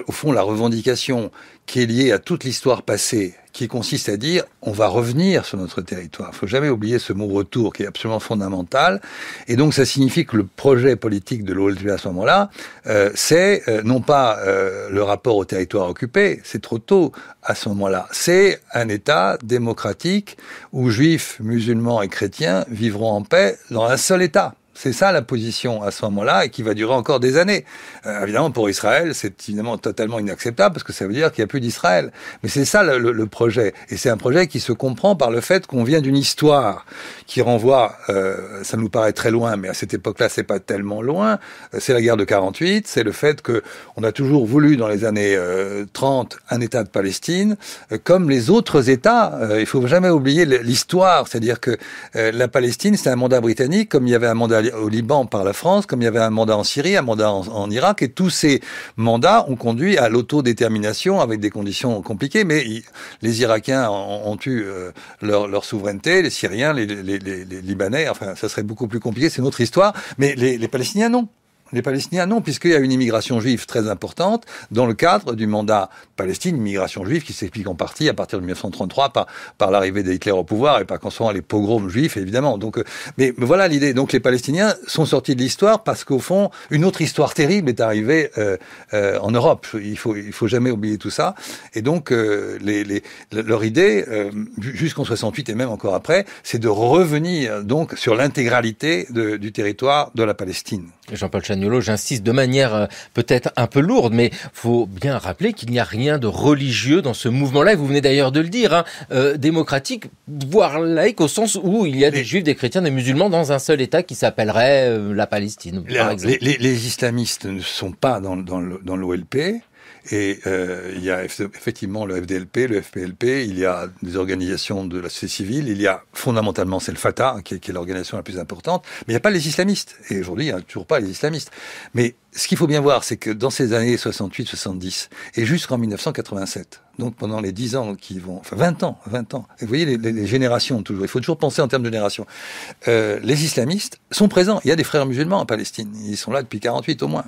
G: au fond, la revendication qui est liée à toute l'histoire passée, qui consiste à dire on va revenir sur notre territoire. Il faut jamais oublier ce mot retour qui est absolument fondamental. Et donc ça signifie que le projet politique de l'OLP à ce moment-là, euh, c'est euh, non pas euh, le rapport au territoire occupé, c'est trop tôt à ce moment-là. C'est un État démocratique où juifs, musulmans et chrétiens vivront en paix dans un seul État. C'est ça la position à ce moment-là et qui va durer encore des années. Euh, évidemment, pour Israël, c'est évidemment totalement inacceptable parce que ça veut dire qu'il n'y a plus d'Israël. Mais c'est ça le, projet. Et c'est un projet qui se comprend par le fait qu'on vient d'une histoire qui renvoie, euh, ça nous paraît très loin, mais à cette époque-là, c'est pas tellement loin. Euh, c'est la guerre de 48, c'est le fait que on a toujours voulu dans les années 30 un État de Palestine, comme les autres États. il faut jamais oublier l'histoire, c'est-à-dire que la Palestine, c'est un mandat britannique, comme il y avait un mandat euh, au Liban par la France, comme il y avait un mandat en Syrie, un mandat en, Irak, et tous ces mandats ont conduit à l'autodétermination avec des conditions compliquées, mais les Irakiens ont, eu euh, leur, souveraineté, les Syriens, les, Libanais, enfin ça serait beaucoup plus compliqué, c'est notre histoire, mais les Palestiniens non. Les Palestiniens, non, puisqu'il y a une immigration juive très importante dans le cadre du mandat Palestine, immigration juive qui s'explique en partie à partir de 1933 par, par l'arrivée d'Hitler au pouvoir et par conséquent les pogroms juifs, évidemment. Donc, euh, mais voilà l'idée. Donc les Palestiniens sont sortis de l'histoire parce qu'au fond, une autre histoire terrible est arrivée euh, euh, en Europe. Il faut, il faut jamais oublier tout ça. Et donc, leur idée, jusqu'en 68 et même encore après, c'est de revenir donc sur l'intégralité du territoire de la Palestine. Jean-Paul Chagnolot, j'insiste de manière euh, peut-être un
A: peu lourde, mais faut bien rappeler qu'il n'y a rien de religieux dans ce mouvement-là. Et vous venez d'ailleurs de le dire, hein, euh, démocratique, voire laïque, au sens où il y a des juifs, des chrétiens, des musulmans dans un seul
G: État qui s'appellerait euh, la Palestine. Les, islamistes ne sont pas dans, dans l'OLP. Et euh, il y a effectivement le FDLP, le FPLP, il y a des organisations de la société civile, il y a fondamentalement c'est le Fatah hein, qui est, est l'organisation la plus importante, mais il n'y a pas les islamistes. Et aujourd'hui, il n'y a toujours pas les islamistes. Mais ce qu'il faut bien voir, c'est que dans ces années 68-70 et jusqu'en 1987, donc pendant les 10 ans qui vont, enfin 20 ans, 20 ans, vous voyez les, générations toujours, il faut toujours penser en termes de génération. Euh, les islamistes sont présents, il y a des frères musulmans en Palestine, ils sont là depuis 48 au moins.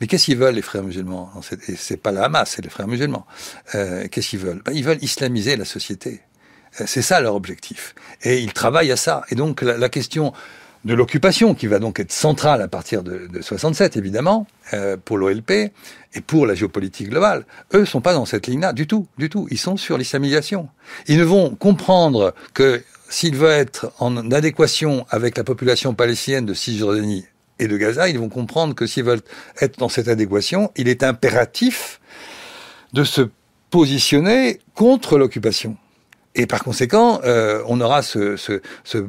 G: Mais qu'est-ce qu'ils veulent les frères musulmans C'est pas la Hamas, c'est les frères musulmans. Euh, qu'est-ce qu'ils veulent ben, Ils veulent islamiser la société. Euh, c'est ça leur objectif. Et ils travaillent à ça. Et donc la, question de l'occupation, qui va donc être centrale à partir de, de 67, évidemment, pour l'OLP, et pour la géopolitique globale, eux sont pas dans cette ligne-là du tout, du tout. Ils sont sur l'islamisation. Ils ne vont comprendre que s'ils veulent être en adéquation avec la population palestinienne de Cisjordanie et de Gaza, ils vont comprendre que s'ils veulent être dans cette adéquation, il est impératif de se positionner contre l'occupation. Et par conséquent, euh, on aura ce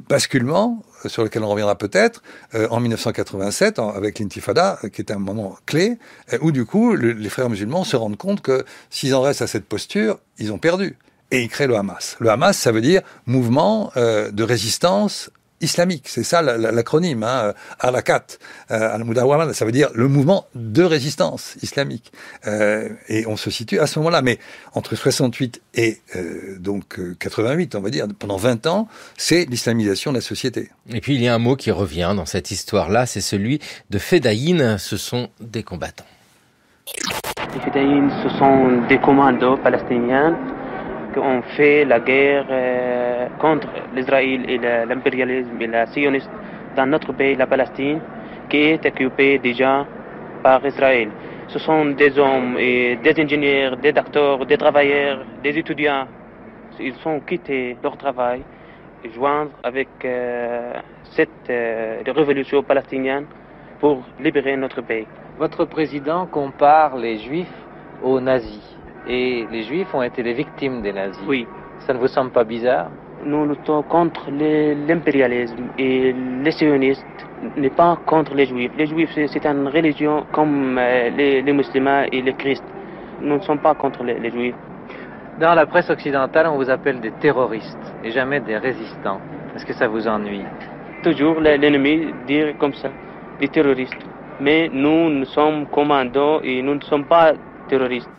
G: basculement euh, sur lequel on reviendra peut-être, euh, en 1987, avec l'intifada, euh, qui est un moment clé, où du coup, les frères musulmans se rendent compte que s'ils en restent à cette posture, ils ont perdu. Et ils créent le Hamas. Le Hamas, ça veut dire mouvement de résistance islamique. C'est ça l'acronyme, al aqat al ça veut dire le mouvement de résistance islamique. Euh, et on se situe à ce moment-là. Mais entre 68 et euh, donc 88, euh, on va dire, pendant 20 ans, c'est l'islamisation de la société. Et puis il y a un mot qui
A: revient dans cette histoire-là, c'est celui de Fedaïn. Ce sont des combattants.
I: Les Fedaïn, ce sont des commandos palestiniens qui ont fait la guerre contre l'Israël et l'impérialisme et la sioniste dans notre pays, la Palestine, qui est occupée déjà par Israël. Ce sont des hommes, et des ingénieurs, des docteurs, des travailleurs, des étudiants. Ils ont quitté leur travail et joindre avec euh, cette euh, révolution palestinienne pour libérer notre pays. Votre président compare
A: les juifs aux nazis et les juifs ont été les victimes des nazis. Oui. Ça ne vous semble pas bizarre
I: nous luttons contre l'impérialisme et les sionistes n'est pas contre les juifs. Les juifs, c'est une religion comme euh, les, musulmans
C: et les christ. Nous ne sommes pas contre les, juifs. Dans la presse occidentale, on vous appelle des terroristes et jamais des résistants. Est-ce que ça vous ennuie Toujours l'ennemi dire comme ça, des terroristes. Mais nous, nous sommes commandants et nous
I: ne sommes pas terroristes.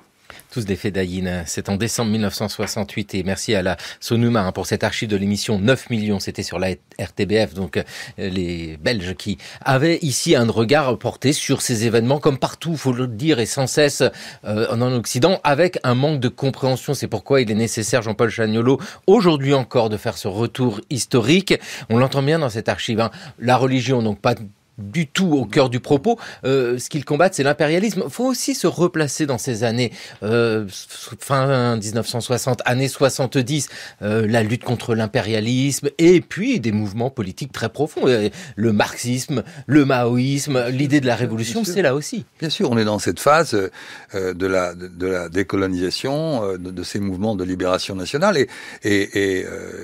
A: Tous des faits C'est en décembre 1968 et merci à la Sonuma hein, pour cette archive de l'émission 9 millions. C'était sur la RTBF, donc euh, les Belges qui avaient ici un regard porté sur ces événements comme partout, faut le dire, et sans cesse euh, en Occident, avec un manque de compréhension. C'est pourquoi il est nécessaire, Jean-Paul Chagnolo, aujourd'hui encore de faire ce retour historique. On l'entend bien dans cette archive. Hein. La religion, donc pas du tout au cœur du propos. Euh, ce qu'ils combattent, c'est l'impérialisme. Il faut aussi se replacer dans ces années, euh, fin 1960, années 70, euh, la lutte contre l'impérialisme et puis des mouvements politiques très profonds. Le marxisme, le maoïsme, l'idée de la révolution, c'est là aussi.
G: Bien sûr, on est dans cette phase de, la, décolonisation, de, ces mouvements de libération nationale. Et,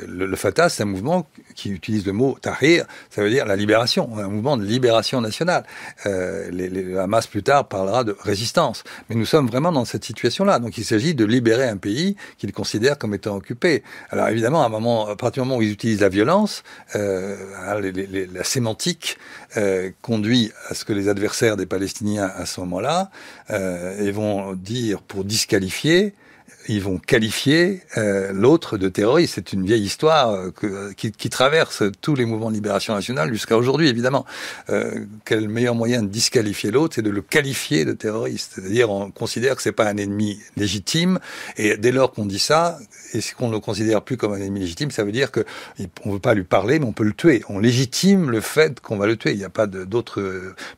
G: le, le Fatah, c'est un mouvement qui utilise le mot tahrir, ça veut dire la libération, un mouvement de libération nationale. Euh, les, les, plus tard parlera de résistance, mais nous sommes vraiment dans cette situation-là. Donc il s'agit de libérer un pays qu'ils considèrent comme étant occupé. Alors évidemment, à, un moment, à partir du moment où ils utilisent la violence, euh, hein, les, les, la sémantique euh, conduit à ce que les adversaires des Palestiniens à ce moment-là euh, et vont dire pour disqualifier ils vont qualifier euh, l'autre de terroriste. C'est une vieille histoire euh, que, qui, qui, traverse tous les mouvements de libération nationale jusqu'à aujourd'hui, évidemment. Euh, quel meilleur moyen de disqualifier l'autre, c'est de le qualifier de terroriste. C'est-à-dire, on considère que c'est pas un ennemi légitime, et dès lors qu'on dit ça, et qu'on ne le considère plus comme un ennemi légitime, ça veut dire que on veut pas lui parler, mais on peut le tuer. On légitime le fait qu'on va le tuer. Il n'y a pas d'autre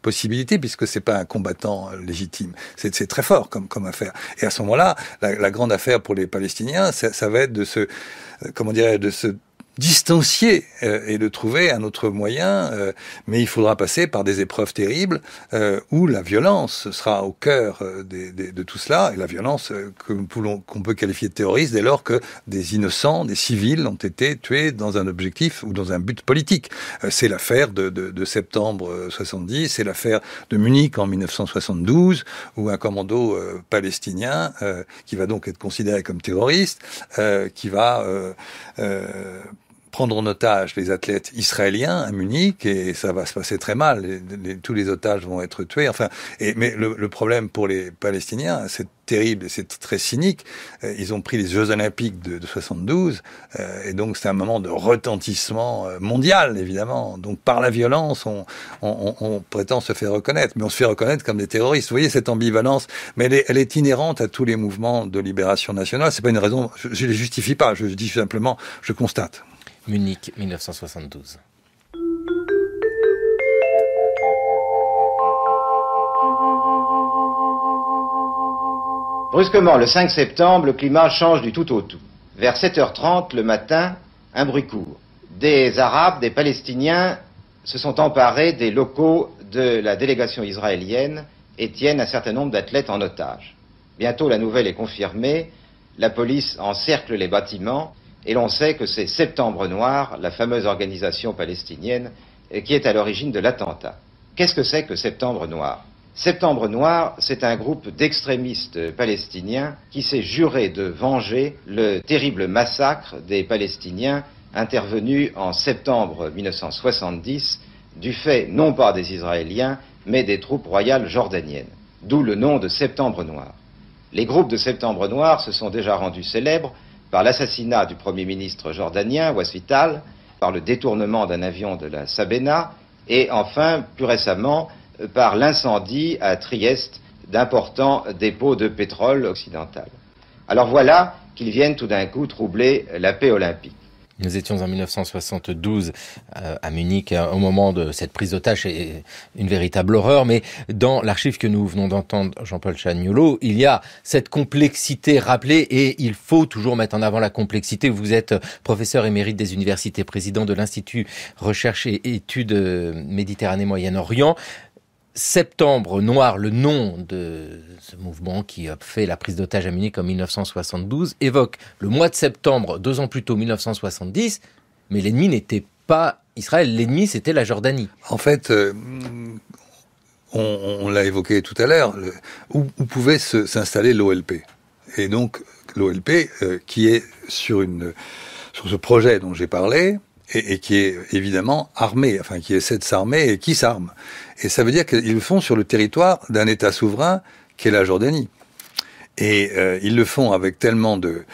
G: possibilité puisque c'est pas un combattant légitime. C'est très fort comme, comme affaire. Et à ce moment-là, la, la grande faire pour les Palestiniens, ça, va être de se, euh, comment dire, de se distancier euh, et de trouver un autre moyen, euh, mais il faudra passer par des épreuves terribles euh, où la violence sera au cœur des, de tout cela, et la violence que qu'on peut qualifier de terroriste dès lors que des innocents, des civils ont été tués dans un objectif ou dans un but politique. c'est l'affaire de, de, de, septembre 70, c'est l'affaire de Munich en 1972, où un commando palestinien, qui va donc être considéré comme terroriste, qui va prendre en otage les athlètes israéliens à Munich et ça va se passer très mal. tous les otages vont être tués. Enfin, et, mais le, problème pour les Palestiniens, c'est terrible et c'est très cynique. Euh, ils ont pris les Jeux Olympiques de, 72 euh, et donc c'est un moment de retentissement euh, mondial évidemment. Donc par la violence, on, prétend se faire reconnaître, mais on se fait reconnaître comme des terroristes. Vous voyez cette ambivalence, mais elle est, inhérente à tous les mouvements de libération nationale. C'est pas une raison. Je, ne les justifie pas. Je dis simplement, je constate. Munich 1972.
D: Brusquement, le 5 septembre, le climat change du tout au tout. Vers 7h30 le matin, un bruit court. Des Arabes, des Palestiniens se sont emparés des locaux de la délégation israélienne et tiennent un certain nombre d'athlètes en otage. Bientôt, la nouvelle est confirmée. La police encercle les bâtiments. Et l'on sait que c'est Septembre Noir, la fameuse organisation palestinienne, euh, qui est à l'origine de l'attentat. Qu'est-ce que c'est que Septembre Noir Septembre Noir, c'est un groupe d'extrémistes palestiniens qui s'est juré de venger le terrible massacre des Palestiniens intervenu en septembre 1970 du fait non pas des Israéliens, mais des troupes royales jordaniennes, d'où le nom de Septembre Noir. Les groupes de Septembre Noir se sont déjà rendus célèbres par l'assassinat du Premier ministre jordanien, Wasvital, par le détournement d'un avion de la Sabena, et enfin, plus récemment, par l'incendie à Trieste d'importants dépôts de pétrole occidental. Alors voilà qu'ils viennent tout d'un coup troubler
A: la paix olympique. Nous étions en 1972 euh, à Munich euh, au moment de cette prise d'otage et une véritable horreur, mais dans l'archive que nous venons d'entendre, Jean-Paul Chagnolo, il y a cette complexité rappelée et il faut toujours mettre en avant la complexité. Vous êtes professeur émérite des universités, président de l'Institut Recherche et Études euh, Méditerranée-Moyen-Orient. Septembre Noir, le nom de ce mouvement qui a fait la prise d'otage à Munich en 1972, évoque le mois de septembre, deux ans plus tôt, 1970, mais l'ennemi n'était pas Israël, l'ennemi c'était la Jordanie.
G: En fait, euh, on, l'a évoqué tout à l'heure, où, pouvait s'installer l'OLP Et donc l'OLP, euh, qui est sur, une, sur ce projet dont j'ai parlé, et, qui est évidemment armé, enfin qui essaie de s'armer et qui s'arme. Et ça veut dire qu'ils le font sur le territoire d'un État souverain qu'est la Jordanie. Et euh, ils le font avec tellement de,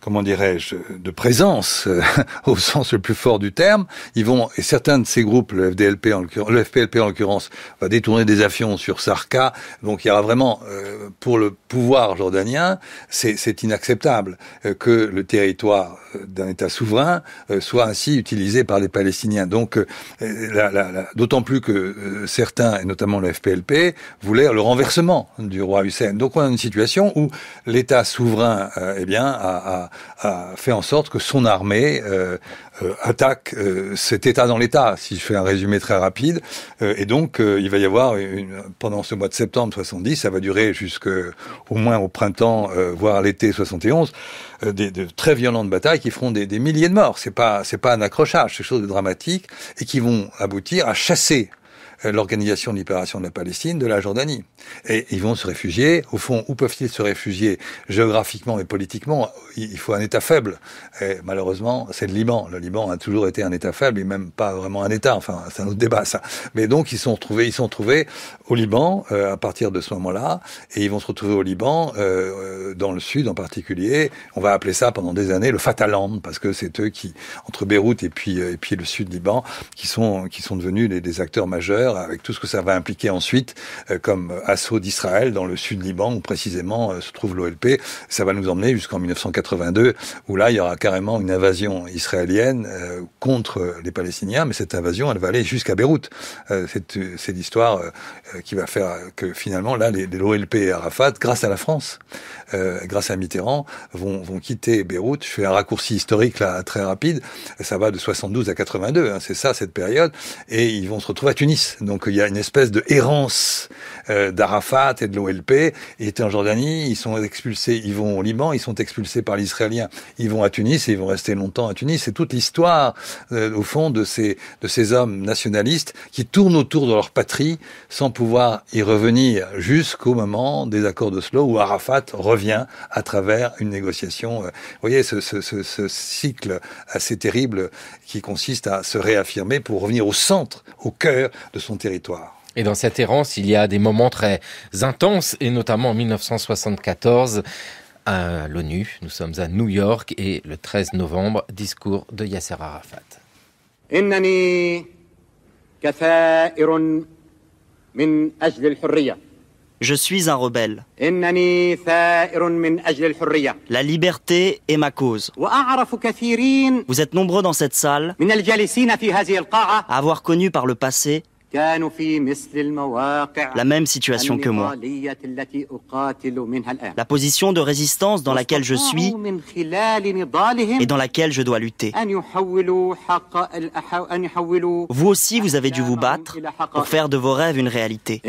G: comment dirais-je, de présence, euh, au sens le plus fort du terme. Ils vont, et certains de ces groupes, le FDLP en le FPLP en l'occurrence, va détourner des affions sur Sarka. Donc il y aura vraiment, euh, pour le pouvoir jordanien, c'est inacceptable euh, que le territoire d'un État souverain soit ainsi utilisé par les Palestiniens. Donc d'autant plus que certains, et notamment le FPLP, voulaient le renversement du roi Hussein. Donc on a une situation où l'État souverain, eh bien, a, a, a, fait en sorte que son armée euh, euh, attaque euh, cet État dans l'État, si je fais un résumé très rapide. et donc, il va y avoir, pendant ce mois de septembre 70, ça va durer jusqu'au moins au printemps, voire à l'été 71, des, de très violentes batailles qui feront des, milliers de morts. Ce n'est pas un accrochage, c'est quelque chose de dramatique, et qui vont aboutir à chasser euh, l'organisation de libération de la Palestine de la Jordanie. Et ils vont se réfugier. Au fond, où peuvent-ils se réfugier géographiquement et politiquement Il faut un État faible. Et malheureusement, c'est le Liban. Le Liban a toujours été un État faible et même pas vraiment un État. Enfin, c'est un autre débat ça. Mais donc ils sont retrouvés, ils sont retrouvés au Liban euh, à partir de ce moment-là, et ils vont se retrouver au Liban, euh, dans le sud en particulier. On va appeler ça pendant des années le Fataland parce que c'est eux qui entre Beyrouth et puis euh, et puis le sud Liban qui sont qui sont devenus des acteurs majeurs avec tout ce que ça va impliquer ensuite, euh, comme assaut d'Israël dans le sud Liban, où précisément euh, se trouve l'OLP. Ça va nous emmener jusqu'en 1982, où là, il y aura carrément une invasion israélienne euh, contre les Palestiniens, mais cette invasion, elle va aller jusqu'à Beyrouth. C'est l'histoire qui va faire que finalement, là, l'OLP et Arafat, grâce à la France, grâce à Mitterrand, vont, quitter Beyrouth. Je fais un raccourci historique là, très rapide. Ça va de 72 à 82, hein, c'est ça cette période. Et ils vont se retrouver à Tunis donc il y a une espèce de errance euh, d'Arafat et de l'OLP. Ils étaient en Jordanie, ils sont expulsés, ils vont au Liban, ils sont expulsés par l'Israélien, ils vont à Tunis et ils vont rester longtemps à Tunis. C'est toute l'histoire, euh, au fond, de ces, de ces hommes nationalistes qui tournent autour de leur patrie sans pouvoir y revenir jusqu'au moment des accords d'Oslo où Arafat revient à travers une négociation. Euh, vous voyez, ce, ce, ce cycle assez terrible qui consiste à se réaffirmer pour revenir au centre, au cœur de son territoire.
A: Et dans cette errance, il y a des moments très intenses, et notamment en 1974 à l'ONU. Nous sommes à New York et le 13 novembre, discours de Yasser Arafat. Je suis un rebelle.
I: La liberté est ma cause. Vous êtes nombreux dans cette salle à avoir connu par le passé
F: la même situation que moi. La position
I: de résistance dans laquelle je suis
F: et dans
I: laquelle je dois lutter. Vous aussi, vous avez dû vous battre pour faire de vos rêves une réalité.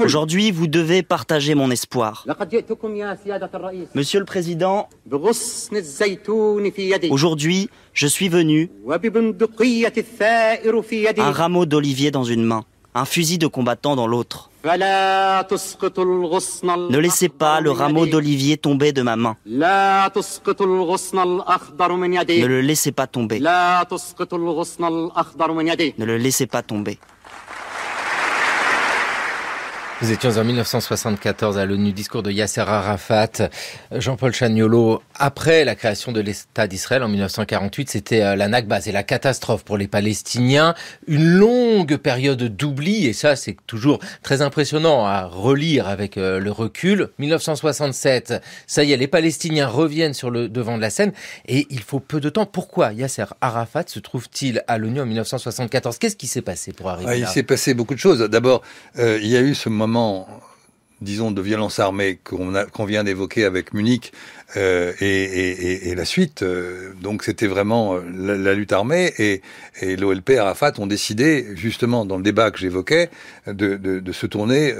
I: Aujourd'hui, vous devez partager mon espoir. Monsieur le Président, aujourd'hui, je suis venu un rameau d'olivier dans une main, un fusil de combattant dans l'autre.
F: Ne laissez
I: pas le rameau d'olivier tomber de ma main.
F: Ne le
I: laissez pas tomber.
F: Ne
I: le laissez pas tomber.
A: Nous étions en 1974 à l'ONU, discours de Yasser Arafat. Jean-Paul Chagnolo, après la création de l'État d'Israël en 1948, c'était euh, la Nakba, c'est la catastrophe pour les Palestiniens. Une longue période d'oubli, et ça c'est toujours très impressionnant à relire avec euh, le recul. 1967, ça y est, les Palestiniens reviennent sur le devant de la scène, et il faut peu de temps. Pourquoi Yasser Arafat se trouve-t-il à l'ONU en 1974 Qu'est-ce qui s'est passé pour arriver ah, là Il s'est
G: passé beaucoup de choses. D'abord, euh, il y a eu ce moment disons, de violence armée qu'on vient d'évoquer avec Munich euh, et, et, et, la suite, euh, donc c'était vraiment euh, la, lutte armée et, et l'OLP Arafat ont décidé, justement dans le débat que j'évoquais, de, de, de, se tourner,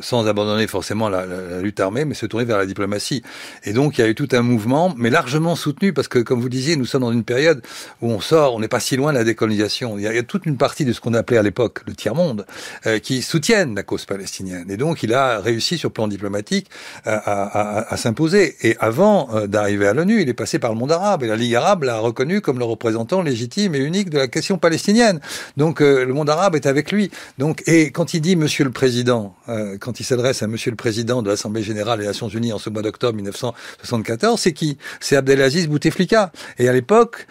G: sans abandonner forcément la, lutte armée, mais se tourner vers la diplomatie. Et donc il y a eu tout un mouvement, mais largement soutenu, parce que comme vous disiez, nous sommes dans une période où on sort, on n'est pas si loin de la décolonisation. Il y a, toute une partie de ce qu'on appelait à l'époque le tiers-monde, qui soutiennent la cause palestinienne. Et donc il a réussi sur le plan diplomatique à, à, à, s'imposer. Et à euh, d'arriver à l'ONU, il est passé par le monde arabe et la Ligue arabe l'a reconnu comme le représentant légitime et unique de la question palestinienne. Donc euh, le monde arabe est avec lui. Donc et quand il dit Monsieur le Président, euh, quand il s'adresse à Monsieur le Président de l'Assemblée générale des Nations Unies en ce mois d'octobre 1974, c'est qui C'est Abdelaziz Bouteflika. Et à l'époque,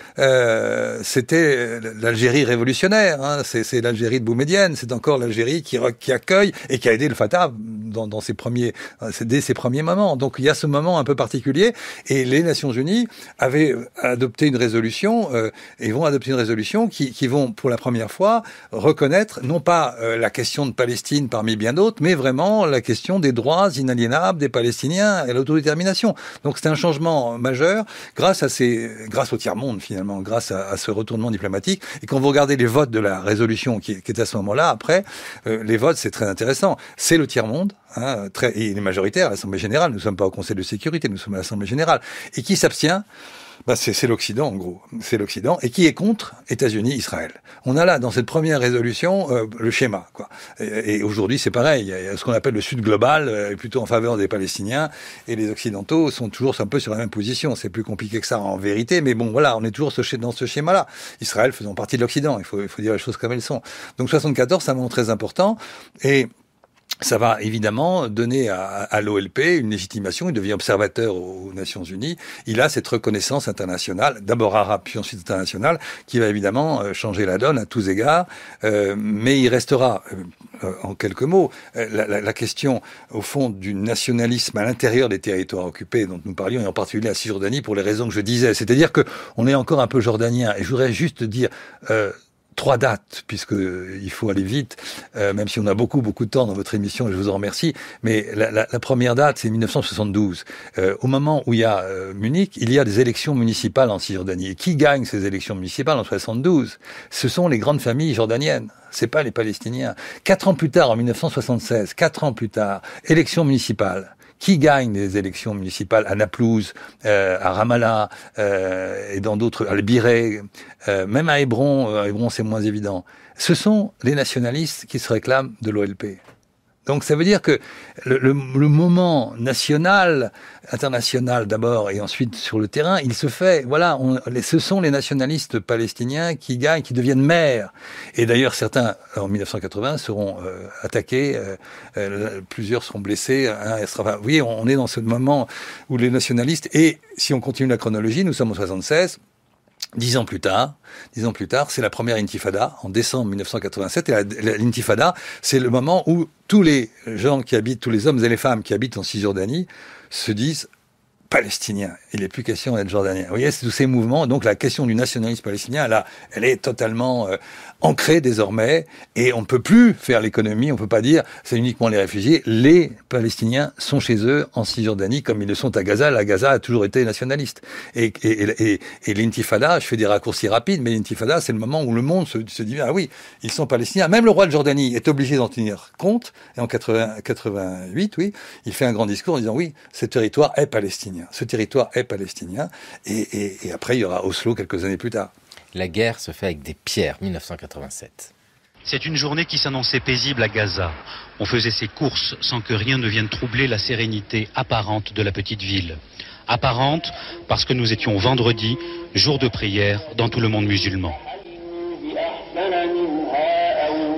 G: c'était l'Algérie révolutionnaire. Hein. c'est l'Algérie de Boumedienne. C'est encore l'Algérie qui, accueille et qui a aidé le Fatah dans, dans ses premiers, dès ses premiers moments. Donc il y a ce moment un peu particulier et les Nations Unies avaient euh, adopté une résolution euh, et vont adopter une résolution qui, vont pour la première fois reconnaître non pas euh, la question de Palestine parmi bien d'autres, mais vraiment la question des droits inaliénables des Palestiniens et l'autodétermination. Donc c'est un changement majeur grâce au tiers monde finalement, grâce à, ce retournement diplomatique. Et quand vous regardez les votes de la résolution qui, est à ce moment-là, après les votes, c'est très intéressant. C'est le tiers monde Hein, très, il est majoritaire à l'Assemblée générale. Nous ne sommes pas au Conseil de sécurité, nous sommes à l'Assemblée générale. Et qui s'abstient bah c'est l'Occident en gros, c'est l'Occident et qui est contre États-Unis, Israël. On a là dans cette première résolution euh, le schéma quoi. Et, aujourd'hui c'est pareil, il y a ce qu'on appelle le Sud global euh, est plutôt en faveur des Palestiniens et les Occidentaux sont toujours un peu sur la même position. C'est plus compliqué que ça en vérité, mais bon voilà, on est toujours dans ce schéma là. Israël faisant partie de l'Occident, il faut, dire les choses comme elles sont. Donc 74 c'est un moment très important et ça va évidemment donner à, l'OLP une légitimation. Il devient observateur aux Nations Unies. Il a cette reconnaissance internationale, d'abord arabe puis ensuite internationale, qui va évidemment euh, changer la donne à tous égards. Euh, mais il restera, euh, en quelques mots, la, question au fond du nationalisme à l'intérieur des territoires occupés dont nous parlions, et en particulier à Cisjordanie pour les raisons que je disais. C'est-à-dire que on est encore un peu jordanien. Et je voudrais juste dire trois dates, puisqu'il euh, faut aller vite, euh, même si on a beaucoup, beaucoup de temps dans votre émission, je vous en remercie. Mais la, première date, c'est 1972. Euh, au moment où il y a Munich, il y a des élections municipales en Cisjordanie. Et qui gagne ces élections municipales en 72 Ce sont les grandes familles jordaniennes c'est pas les Palestiniens. Quatre ans plus tard, en 1976, quatre ans plus tard, élections municipales qui gagne les élections municipales à Naplouse, euh, à Ramallah euh, et dans d'autres, à Albiré, euh, même à Hébron, à Hébron c'est moins évident. Ce sont les nationalistes qui se réclament de l'OLP. Donc ça veut dire que le, moment national, international d'abord et ensuite sur le terrain, il se fait. Voilà, ce sont les nationalistes palestiniens qui gagnent, qui deviennent maires. Et d'ailleurs certains en 1980 seront euh, attaqués, euh, euh, plusieurs seront blessés. oui, on est dans ce moment où les nationalistes et si on continue la chronologie, nous sommes en 76. Dix ans plus tard, dix ans plus tard, c'est la première intifada en décembre 1987. Et l'intifada, c'est le moment où tous les gens qui habitent, tous les hommes et les femmes qui habitent en Cisjordanie se disent palestiniens il n'est plus question d'être jordanien. Vous voyez, tous ces mouvements. Donc la question du nationalisme palestinien, elle, elle est totalement euh, ancrée désormais, et on ne peut plus faire l'économie. On ne peut pas dire c'est uniquement les réfugiés. Les Palestiniens sont chez eux en Cisjordanie comme ils le sont à Gaza. La Gaza a toujours été nationaliste. Et, et, l'intifada, je fais des raccourcis rapides, mais l'intifada, c'est le moment où le monde se, dit ah oui, ils sont palestiniens. Même le roi de Jordanie est obligé d'en tenir compte. Et en 88, oui, il fait un grand discours en disant oui, ce territoire est palestinien. Ce territoire est Palestiniens et après, il y aura Oslo quelques années plus tard. La guerre se fait avec des pierres,
A: 1987.
C: C'est une journée qui s'annonçait paisible à Gaza. On faisait ses courses sans que rien ne vienne troubler la sérénité apparente de la petite ville. Apparente parce que nous étions vendredi, jour de prière dans tout le monde musulman.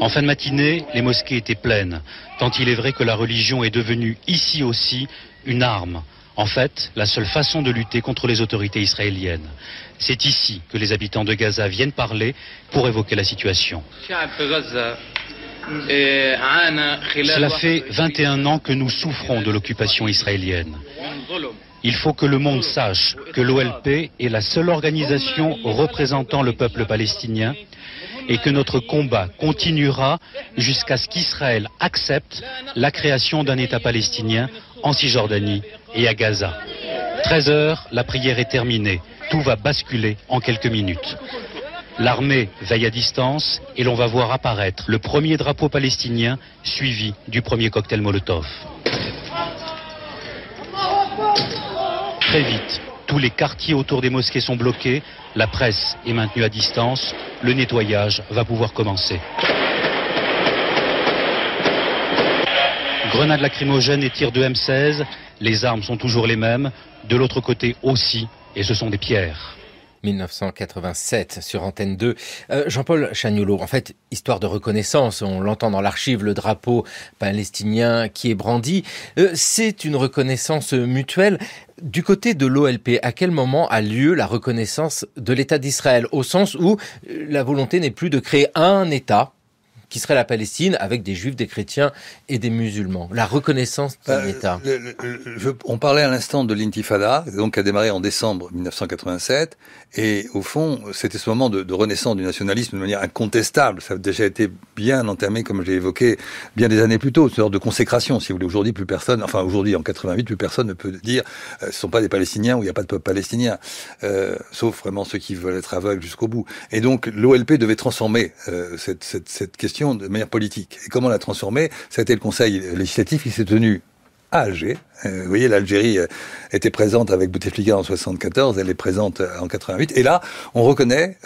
C: En fin de matinée, les mosquées étaient pleines, tant il est vrai que la religion est devenue ici aussi une arme en fait, la seule façon de lutter contre les autorités israéliennes, c'est ici que les habitants de Gaza viennent parler pour évoquer la situation.
A: Cela fait
C: 21 ans que nous souffrons de l'occupation israélienne. Il faut que le monde sache que l'OLP est la seule organisation représentant le peuple palestinien et que notre combat continuera jusqu'à ce qu'Israël accepte la création d'un État palestinien en Cisjordanie et à Gaza. 13h, la prière est terminée. Tout va basculer en quelques minutes. L'armée veille à distance et l'on va voir apparaître le premier drapeau palestinien suivi du premier cocktail Molotov. Très vite, tous les quartiers autour des mosquées sont bloqués, la presse est maintenue à distance, le nettoyage va pouvoir commencer. Grenade lacrymogène et tir de M16, les armes sont toujours les mêmes, de l'autre côté
A: aussi, et ce sont des pierres. 1987 sur Antenne 2. Euh, Jean-Paul Chagnolot, en fait, histoire de reconnaissance, on l'entend dans l'archive, le drapeau palestinien qui est brandi, euh, c'est une reconnaissance mutuelle. Du côté de l'OLP, à quel moment a lieu la reconnaissance de l'État d'Israël, au sens où euh, la volonté n'est plus de créer un État qui serait la Palestine, avec des juifs, des chrétiens et des musulmans. La reconnaissance d'un l'État.
G: Euh, État. on parlait à l'instant de l'intifada, donc qui a démarré en décembre 1987, et au fond, c'était ce moment de, renaissance du nationalisme de manière incontestable. Ça a déjà été bien entamé, comme j'ai évoqué, bien des années plus tôt, une sorte de consécration, si vous voulez. Aujourd'hui, plus personne, enfin aujourd'hui, en 88, plus personne ne peut dire ce euh, ce sont pas des Palestiniens ou il n'y a pas de peuple palestinien, euh, sauf vraiment ceux qui veulent être aveugles jusqu'au bout. Et donc, l'OLP devait transformer cette question de manière politique. Et comment la transformer Ça a été le Conseil législatif qui s'est tenu à Alger, euh, vous voyez, l'Algérie euh, était présente avec Bouteflika en 74, elle est présente euh, en 88. Et là, on reconnaît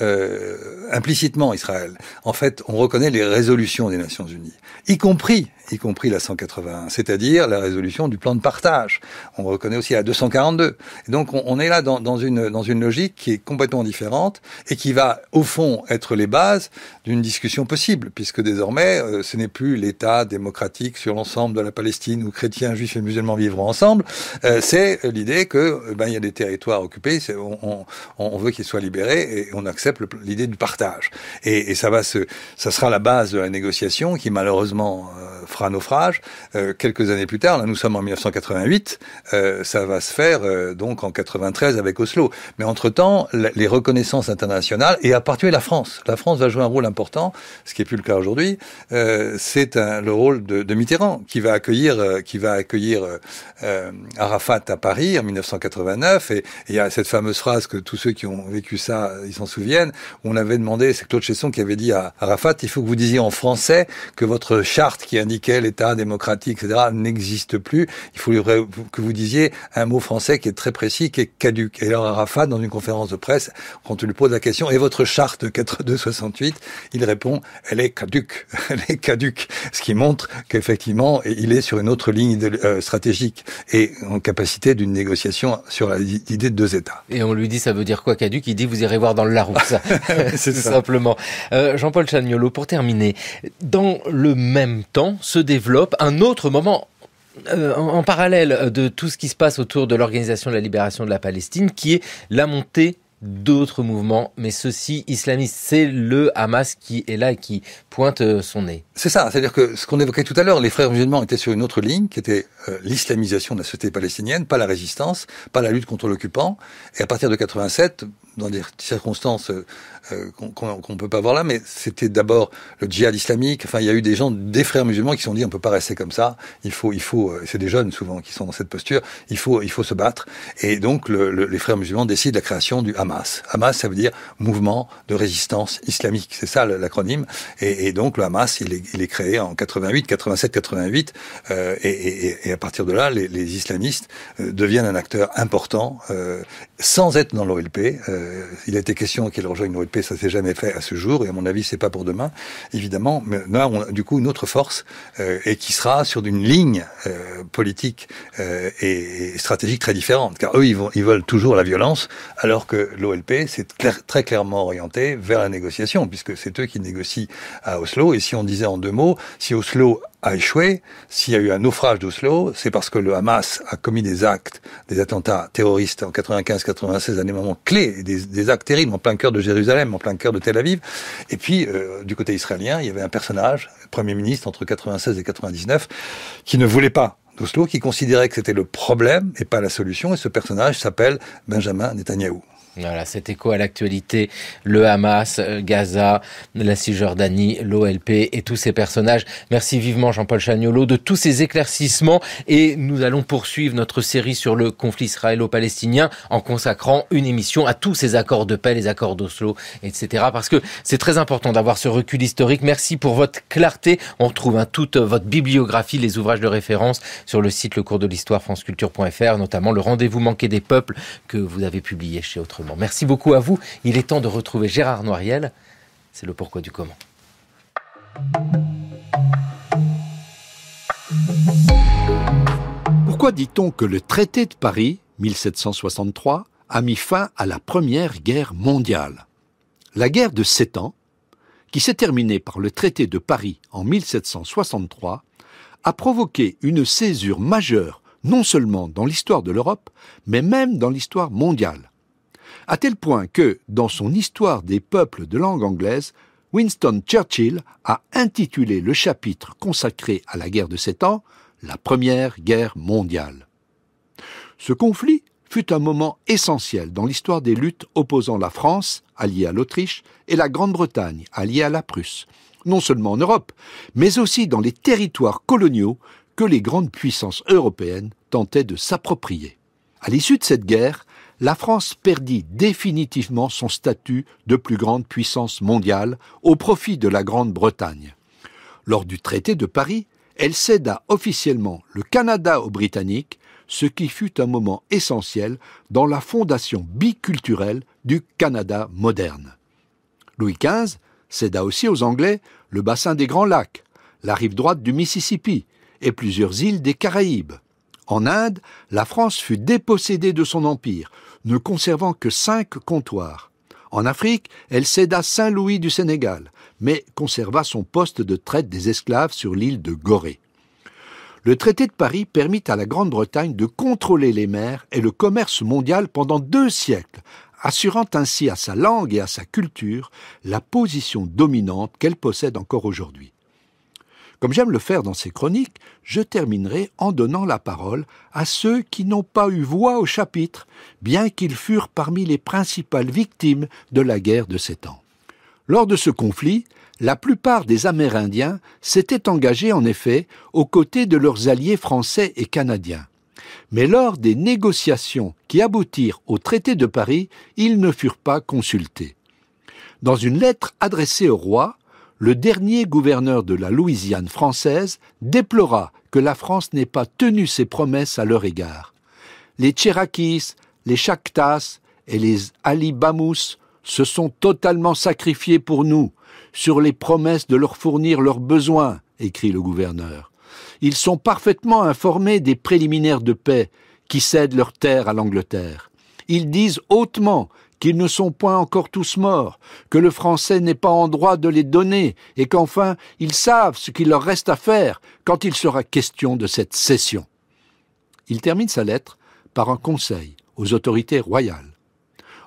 G: implicitement Israël. En fait, on reconnaît les résolutions des Nations Unies, y compris, y compris la 181, c'est-à-dire la résolution du plan de partage. On reconnaît aussi la 242. Et donc, on, est là dans, dans, une dans une logique qui est complètement différente et qui va au fond être les bases d'une discussion possible, puisque désormais, ce n'est plus l'État démocratique sur l'ensemble de la Palestine où chrétiens, juifs et musulmans vivront ensemble, euh, c'est l'idée que euh, ben il y a des territoires occupés, on, on, on, veut qu'ils soient libérés et on accepte l'idée du partage. Et, et, ça va se, ça sera la base de la négociation qui malheureusement euh, fera naufrage quelques années plus tard. Là, nous sommes en 1988, ça va se faire donc en 93 avec Oslo. Mais entre temps, les reconnaissances internationales et à partir de la France, la France va jouer un rôle important, ce qui est plus le cas aujourd'hui. c'est le rôle de, de Mitterrand qui va accueillir, qui va accueillir euh, Arafat à Paris en 1989, et il y a cette fameuse phrase que tous ceux qui ont vécu ça, euh, ils s'en souviennent, on avait demandé, c'est Claude Chesson qui avait dit à Arafat, il faut que vous disiez en français que votre charte qui indiquait l'État démocratique, etc., n'existe plus, il faut que vous disiez un mot français qui est très précis, qui est caduque. Et alors Arafat, dans une conférence de presse, quand on lui pose la question, et votre charte 4268, il répond, elle est caduque, elle est caduque, ce qui montre qu'effectivement, il est sur une autre ligne euh, stratégique et en capacité d'une négociation sur l'idée de deux États. Et on lui dit ça veut dire quoi caduque Il dit vous irez voir dans le Larousse, c'est simplement.
A: Euh, Jean-Paul Chagnolo, pour terminer, dans le même temps se développe un autre moment euh, en, parallèle de tout ce qui se passe autour de l'organisation de la libération de la Palestine, qui est la montée d'autres mouvements, mais ceux-ci islamistes, c'est le
G: Hamas qui est là et qui pointe euh, son nez. C'est ça, c'est-à-dire que ce qu'on évoquait tout à l'heure, les frères musulmans étaient sur une autre ligne, qui était euh, l'islamisation de la société palestinienne, pas la résistance, pas la lutte contre l'occupant, et à partir de 87, dans des circonstances euh, euh, qu'on peut pas voir là, mais c'était d'abord le djihad islamique. Enfin, il y a eu des gens, des frères musulmans, qui se sont dit on peut pas rester comme ça. Il faut, il faut. Euh, c'est des jeunes souvent qui sont dans cette posture. Il faut, il faut se battre. Et donc le, les frères musulmans décident la création du Hamas. Hamas, ça veut dire mouvement de résistance islamique. C'est ça l'acronyme. Et, et, donc le Hamas, il est, il est, créé en 88, 87, 88. et, et, et, à partir de là, les, les islamistes deviennent un acteur important, sans être dans l'OLP. Euh, il a été question qu'elle rejoigne l'OLP, ça s'est jamais fait à ce jour, et à mon avis, c'est pas pour demain, évidemment. Mais là, on du coup une autre force, euh, et qui sera sur une ligne euh, politique et, stratégique très différente, car eux, ils, veulent toujours la violence, alors que l'OLP, c'est très clairement orienté vers la négociation, puisque c'est eux qui négocient à Oslo, et si on disait en deux mots, si Oslo a échoué, s'il y a eu un naufrage d'Oslo, c'est parce que le Hamas a commis des actes, des attentats terroristes en 95-96, à des moments clés, des, actes terribles en plein cœur de Jérusalem, en plein cœur de Tel Aviv. Et puis, euh, du côté israélien, il y avait un personnage, Premier ministre entre 96 et 99, qui ne voulait pas d'Oslo, qui considérait que c'était le problème et pas la solution. Et ce personnage s'appelle Benjamin Netanyahu. Voilà, cet écho à l'actualité, le Hamas, Gaza,
A: la Cisjordanie, l'OLP et tous ces personnages. Merci vivement Jean-Paul Chagnolo de tous ces éclaircissements et nous allons poursuivre notre série sur le conflit israélo-palestinien en consacrant une émission à tous ces accords de paix, les accords d'Oslo, etc. Parce que c'est très important d'avoir ce recul historique. Merci pour votre clarté. On retrouve hein, toute votre bibliographie, les ouvrages de référence sur le site le de l'histoire franceculture.fr, notamment le rendez-vous manqué des peuples que vous avez publié chez Autre Merci beaucoup à vous. Il est temps de retrouver Gérard Noiriel. C'est le pourquoi
E: du comment. Pourquoi dit-on que le traité de Paris, 1763, a mis fin à la Première Guerre mondiale La guerre de sept ans, qui s'est terminée par le traité de Paris en 1763, a provoqué une césure majeure non seulement dans l'histoire de l'Europe, mais même dans l'histoire mondiale à tel point que, dans son Histoire des peuples de langue anglaise, Winston Churchill a intitulé le chapitre consacré à la guerre de Sept Ans La Première Guerre mondiale. Ce conflit fut un moment essentiel dans l'histoire des luttes opposant la France, alliée à l'Autriche, et la Grande-Bretagne, alliée à la Prusse, non seulement en Europe, mais aussi dans les territoires coloniaux que les grandes puissances européennes tentaient de s'approprier. À l'issue de cette guerre, la France perdit définitivement son statut de plus grande puissance mondiale au profit de la Grande-Bretagne. Lors du traité de Paris, elle céda officiellement le Canada aux Britanniques, ce qui fut un moment essentiel dans la fondation biculturelle du Canada moderne. Louis XV céda aussi aux Anglais le bassin des Grands Lacs, la rive droite du Mississippi et plusieurs îles des Caraïbes. En Inde, la France fut dépossédée de son empire, ne conservant que cinq comptoirs. En Afrique, elle céda Saint-Louis du Sénégal, mais conserva son poste de traite des esclaves sur l'île de Gorée. Le traité de Paris permit à la Grande-Bretagne de contrôler les mers et le commerce mondial pendant deux siècles, assurant ainsi à sa langue et à sa culture la position dominante qu'elle possède encore aujourd'hui. Comme j'aime le faire dans ces chroniques, je terminerai en donnant la parole à ceux qui n'ont pas eu voix au chapitre, bien qu'ils furent parmi les principales victimes de la guerre de sept ans. Lors de ce conflit, la plupart des Amérindiens s'étaient engagés en effet aux côtés de leurs alliés français et canadiens. Mais lors des négociations qui aboutirent au traité de Paris, ils ne furent pas consultés. Dans une lettre adressée au roi, le dernier gouverneur de la Louisiane française déplora que la France n'ait pas tenu ses promesses à leur égard. Les Cherokees, les Chactas et les Alibamous se sont totalement sacrifiés pour nous, sur les promesses de leur fournir leurs besoins, écrit le gouverneur. Ils sont parfaitement informés des préliminaires de paix qui cèdent leurs terres à l'Angleterre. Ils disent hautement qu'ils ne sont point encore tous morts, que le français n'est pas en droit de les donner, et qu'enfin ils savent ce qu'il leur reste à faire quand il sera question de cette cession. Il termine sa lettre par un conseil aux autorités royales.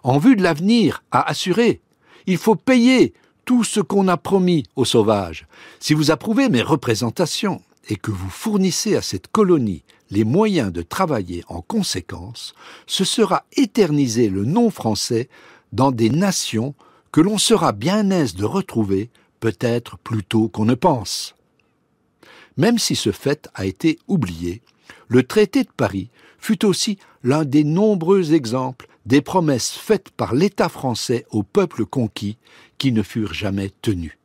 E: En vue de l'avenir à assurer, il faut payer tout ce qu'on a promis aux sauvages. Si vous approuvez mes représentations et que vous fournissez à cette colonie les moyens de travailler en conséquence, ce sera éterniser le nom français dans des nations que l'on sera bien aise de retrouver peut-être plus tôt qu'on ne pense. Même si ce fait a été oublié, le traité de Paris fut aussi l'un des nombreux exemples des promesses faites par l'État français aux peuples conquis qui ne furent jamais tenues.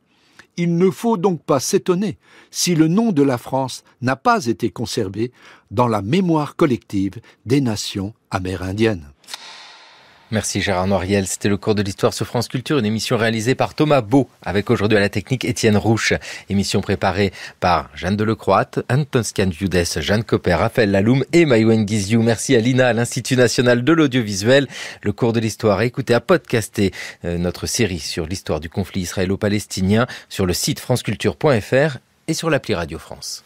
E: Il ne faut donc pas s'étonner si le nom de la France n'a pas été conservé dans la mémoire collective des nations amérindiennes.
A: Merci Gérard Noiriel. C'était le cours de l'histoire sur France Culture, une émission réalisée par Thomas Beau, avec aujourd'hui à la technique Étienne Rouche. Émission préparée par Jeanne Delecroate, Anton Judès Jeanne Copper, Raphaël Laloum et Mayouen Guizou. Merci à l'INA, à l'Institut National de l'Audiovisuel. Le cours de l'histoire, écoutez à podcaster euh, notre série sur l'histoire du conflit israélo-palestinien sur le site franceculture.fr et sur l'appli Radio France.